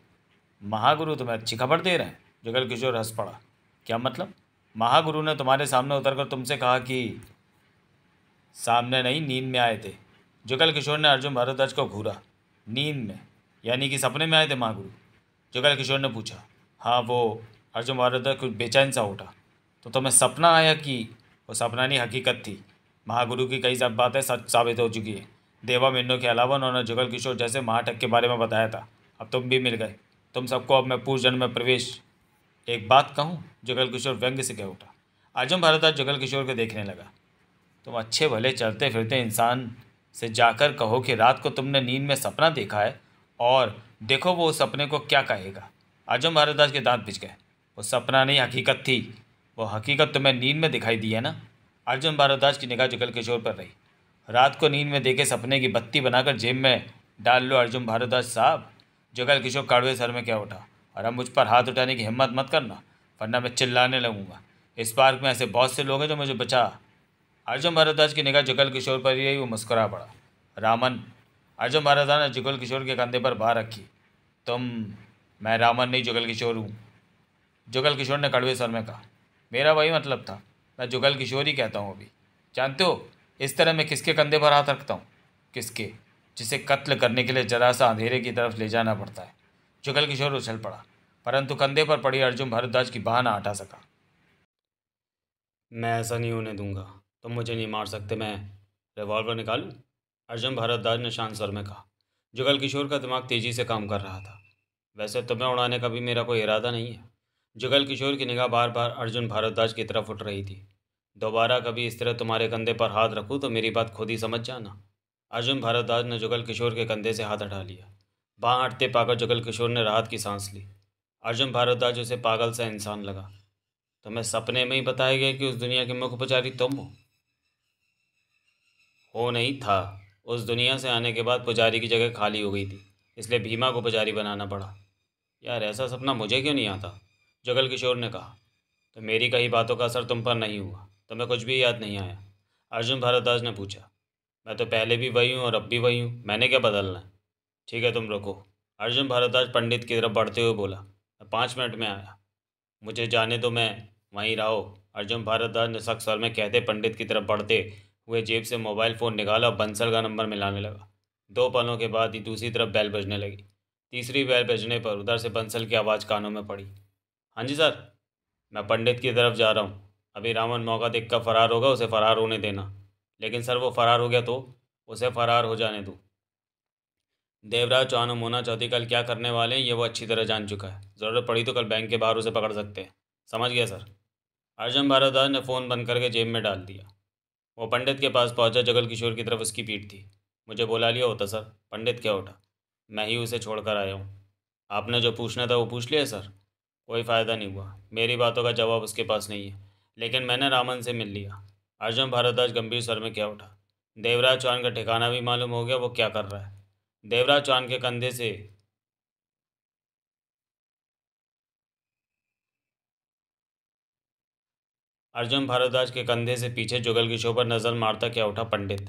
महागुरु तुम्हें अच्छी खबर दे रहे हैं जुगल किशोर हंस पड़ा क्या मतलब महागुरु ने तुम्हारे सामने उतरकर तुमसे कहा कि सामने नहीं नींद में आए थे जुगल किशोर ने अर्जुन भारद्वाज को घूरा नींद में यानी कि सपने में आए थे महागुरु जुगल किशोर ने पूछा हाँ वो अर्जुन भारद्वाज कुछ बेचैन सा उठा तो तुम्हें सपना आया कि वो सपना नहीं हकीकत थी महागुरु की कई सब बातें सच साबित हो चुकी है देवा मेन्नो के अलावा उन्होंने जुगल किशोर जैसे महाटक के बारे में बताया था अब तुम भी मिल गए तुम सबको अब मैं पूर्व में प्रवेश एक बात कहूँ जुगल किशोर व्यंग्य से कह उठा आजम भारत आज जुगल किशोर को देखने लगा तुम अच्छे भले चलते फिरते इंसान से जाकर कहो कि रात को तुमने नींद में सपना देखा है और देखो वो उस सपने को क्या कहेगा आजम भारद्वाज के दांत पिच गए वो सपना नहीं हकीकत थी वो हकीकत तुम्हें नींद में दिखाई दी है ना अर्जुन भारद्वाज की निगाह जुगल किशोर पर रही रात को नींद में देखे सपने की बत्ती बनाकर जेब में डाल लो अर्जुन भारद्वाज साहब जुगल किशोर काड़वे सर में क्या उठा और अब मुझ पर हाथ उठाने की हिम्मत मत करना वरना मैं चिल्लाने लगूंगा इस पार्क में ऐसे बहुत से लोग हैं जो मुझे बचा अर्जुन भारद्वाज की निगाह जुगल किशोर पर ही वो मुस्कुरा पड़ा रामन अर्जुन भारद्वाज ने जुगल किशोर के कंधे पर बाहर रखी तुम मैं रामन नहीं जुगल किशोर हूँ जुगल किशोर ने कड़वे सर में कहा मेरा वही मतलब था मैं जुगल किशोर ही कहता हूँ अभी जानते हो इस तरह मैं किसके कंधे पर हाथ रखता हूँ किसके जिसे कत्ल करने के लिए जरा सा अंधेरे की तरफ ले जाना पड़ता है जुगल किशोर उछल पड़ा परंतु कंधे पर पड़ी अर्जुन भरद्वाज की बाह ना हटा सका मैं ऐसा नहीं होने दूंगा तुम तो मुझे नहीं मार सकते मैं रिवॉल्वर निकालूं अर्जुन भारद्वाज ने शांत स्वर में कहा जुगल किशोर का दिमाग तेज़ी से काम कर रहा था वैसे तुम्हें उड़ाने का भी मेरा कोई इरादा नहीं है जुगल किशोर की निगाह बार बार अर्जुन भारद्वाज की तरफ उठ रही थी दोबारा कभी इस तरह तुम्हारे कंधे पर हाथ रखूँ तो मेरी बात खुद ही समझ जाना अर्जुन भारद्वाज ने जुगल किशोर के कंधे से हाथ हटा लिया बाँ हटते पाकर जुगल किशोर ने राहत की सांस ली अर्जुन भारद्वाज उसे पागल सा इंसान लगा तुम्हें सपने में ही बताया गया कि उस दुनिया के मुख्य पुजारी तुम हो हो नहीं था उस दुनिया से आने के बाद पुजारी की जगह खाली हो गई थी इसलिए भीमा को पुजारी बनाना पड़ा यार ऐसा सपना मुझे क्यों नहीं आता जुगल किशोर ने कहा तो मेरी कही बातों का असर तुम पर नहीं हुआ तुम्हें कुछ भी याद नहीं आया अर्जुन भारद्वाज ने पूछा मैं तो पहले भी वही हूँ और अब भी वही हूँ मैंने क्या बदलना है ठीक है तुम रुको अर्जुन भारद्वाज पंडित की तरफ बढ़ते हुए बोला मैं पाँच मिनट में आया मुझे जाने तो मैं वहीं रहो अर्जुन भारद्वाज ने सख्त स्वर में कहते पंडित की तरफ बढ़ते हुए जेब से मोबाइल फ़ोन निकाला और बंसल का नंबर मिलाने लगा दो पलों के बाद ही दूसरी तरफ बैल बजने लगी तीसरी बैल बजने पर उधर से बंसल की आवाज़ कानों में पड़ी हाँ जी सर मैं पंडित की तरफ जा रहा हूँ अभी रावण मौका देख कर फरार होगा उसे फरार होने देना लेकिन सर वो फरार हो गया तो उसे फरार हो जाने दो देवराज चौहान और मोना चौधरी कल क्या करने वाले हैं ये वो अच्छी तरह जान चुका है ज़रूरत पड़ी तो कल बैंक के बाहर उसे पकड़ सकते हैं समझ गया सर अर्जुन भारद्वाज ने फ़ोन बंद करके जेब में डाल दिया वो पंडित के पास पहुंचा जगल किशोर की तरफ उसकी पीठ थी मुझे बुला लिया होता सर पंडित क्या उठा मैं ही उसे छोड़कर आया हूँ आपने जो पूछना था वो पूछ लिया सर कोई फ़ायदा नहीं हुआ मेरी बातों का जवाब उसके पास नहीं है लेकिन मैंने रामन से मिल लिया अर्जुन भारद्वाज गंभीर स्वर में क्या उठा देवराज चौहान का ठिकाना भी मालूम हो गया वो क्या कर रहा है देवराज चौहान के कंधे से अर्जुन भारद्वाज के कंधे से पीछे जुगल किशो पर नज़र मारता क्या उठा पंडित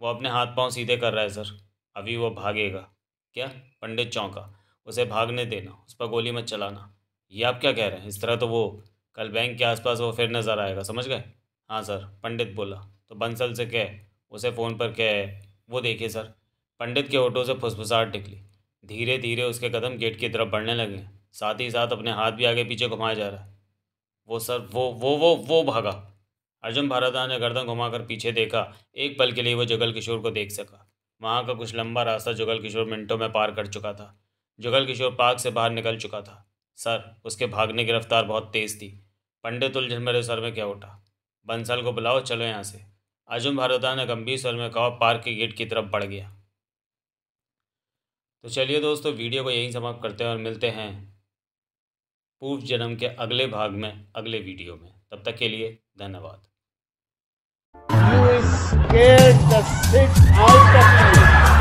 वो अपने हाथ पांव सीधे कर रहा है सर अभी वो भागेगा क्या पंडित चौंका उसे भागने देना उस पर गोली मत चलाना ये आप क्या कह रहे हैं इस तरह तो वो कल बैंक के आसपास वो फिर नज़र आएगा समझ गए हाँ सर पंडित बोला तो बंसल से कह उसे फ़ोन पर कह वो देखिए सर पंडित के ऑटो से फुसफुसाहट निकली धीरे धीरे उसके कदम गेट की तरफ बढ़ने लगे साथ ही साथ अपने हाथ भी आगे पीछे घुमाया जा रहा है वो सर वो वो वो वो भागा अर्जुन भारदा ने गर्दन घुमाकर पीछे देखा एक पल के लिए वो जुगल किशोर को देख सका वहाँ का कुछ लंबा रास्ता जुगल किशोर मिनटों में पार कर चुका था जुगल किशोर पार्क से बाहर निकल चुका था सर उसके भागने की रफ्तार बहुत तेज़ थी पंडित उलझन मेरे सर में क्या उठा बंसल को बुलाओ चलो यहाँ से अर्जुन भारदा ने गंभीर स्वर में कहा पार्क के गेट की तरफ बढ़ गया तो चलिए दोस्तों वीडियो को यहीं समाप्त करते हैं और मिलते हैं पूर्व जन्म के अगले भाग में अगले वीडियो में तब तक के लिए धन्यवाद You scared the out of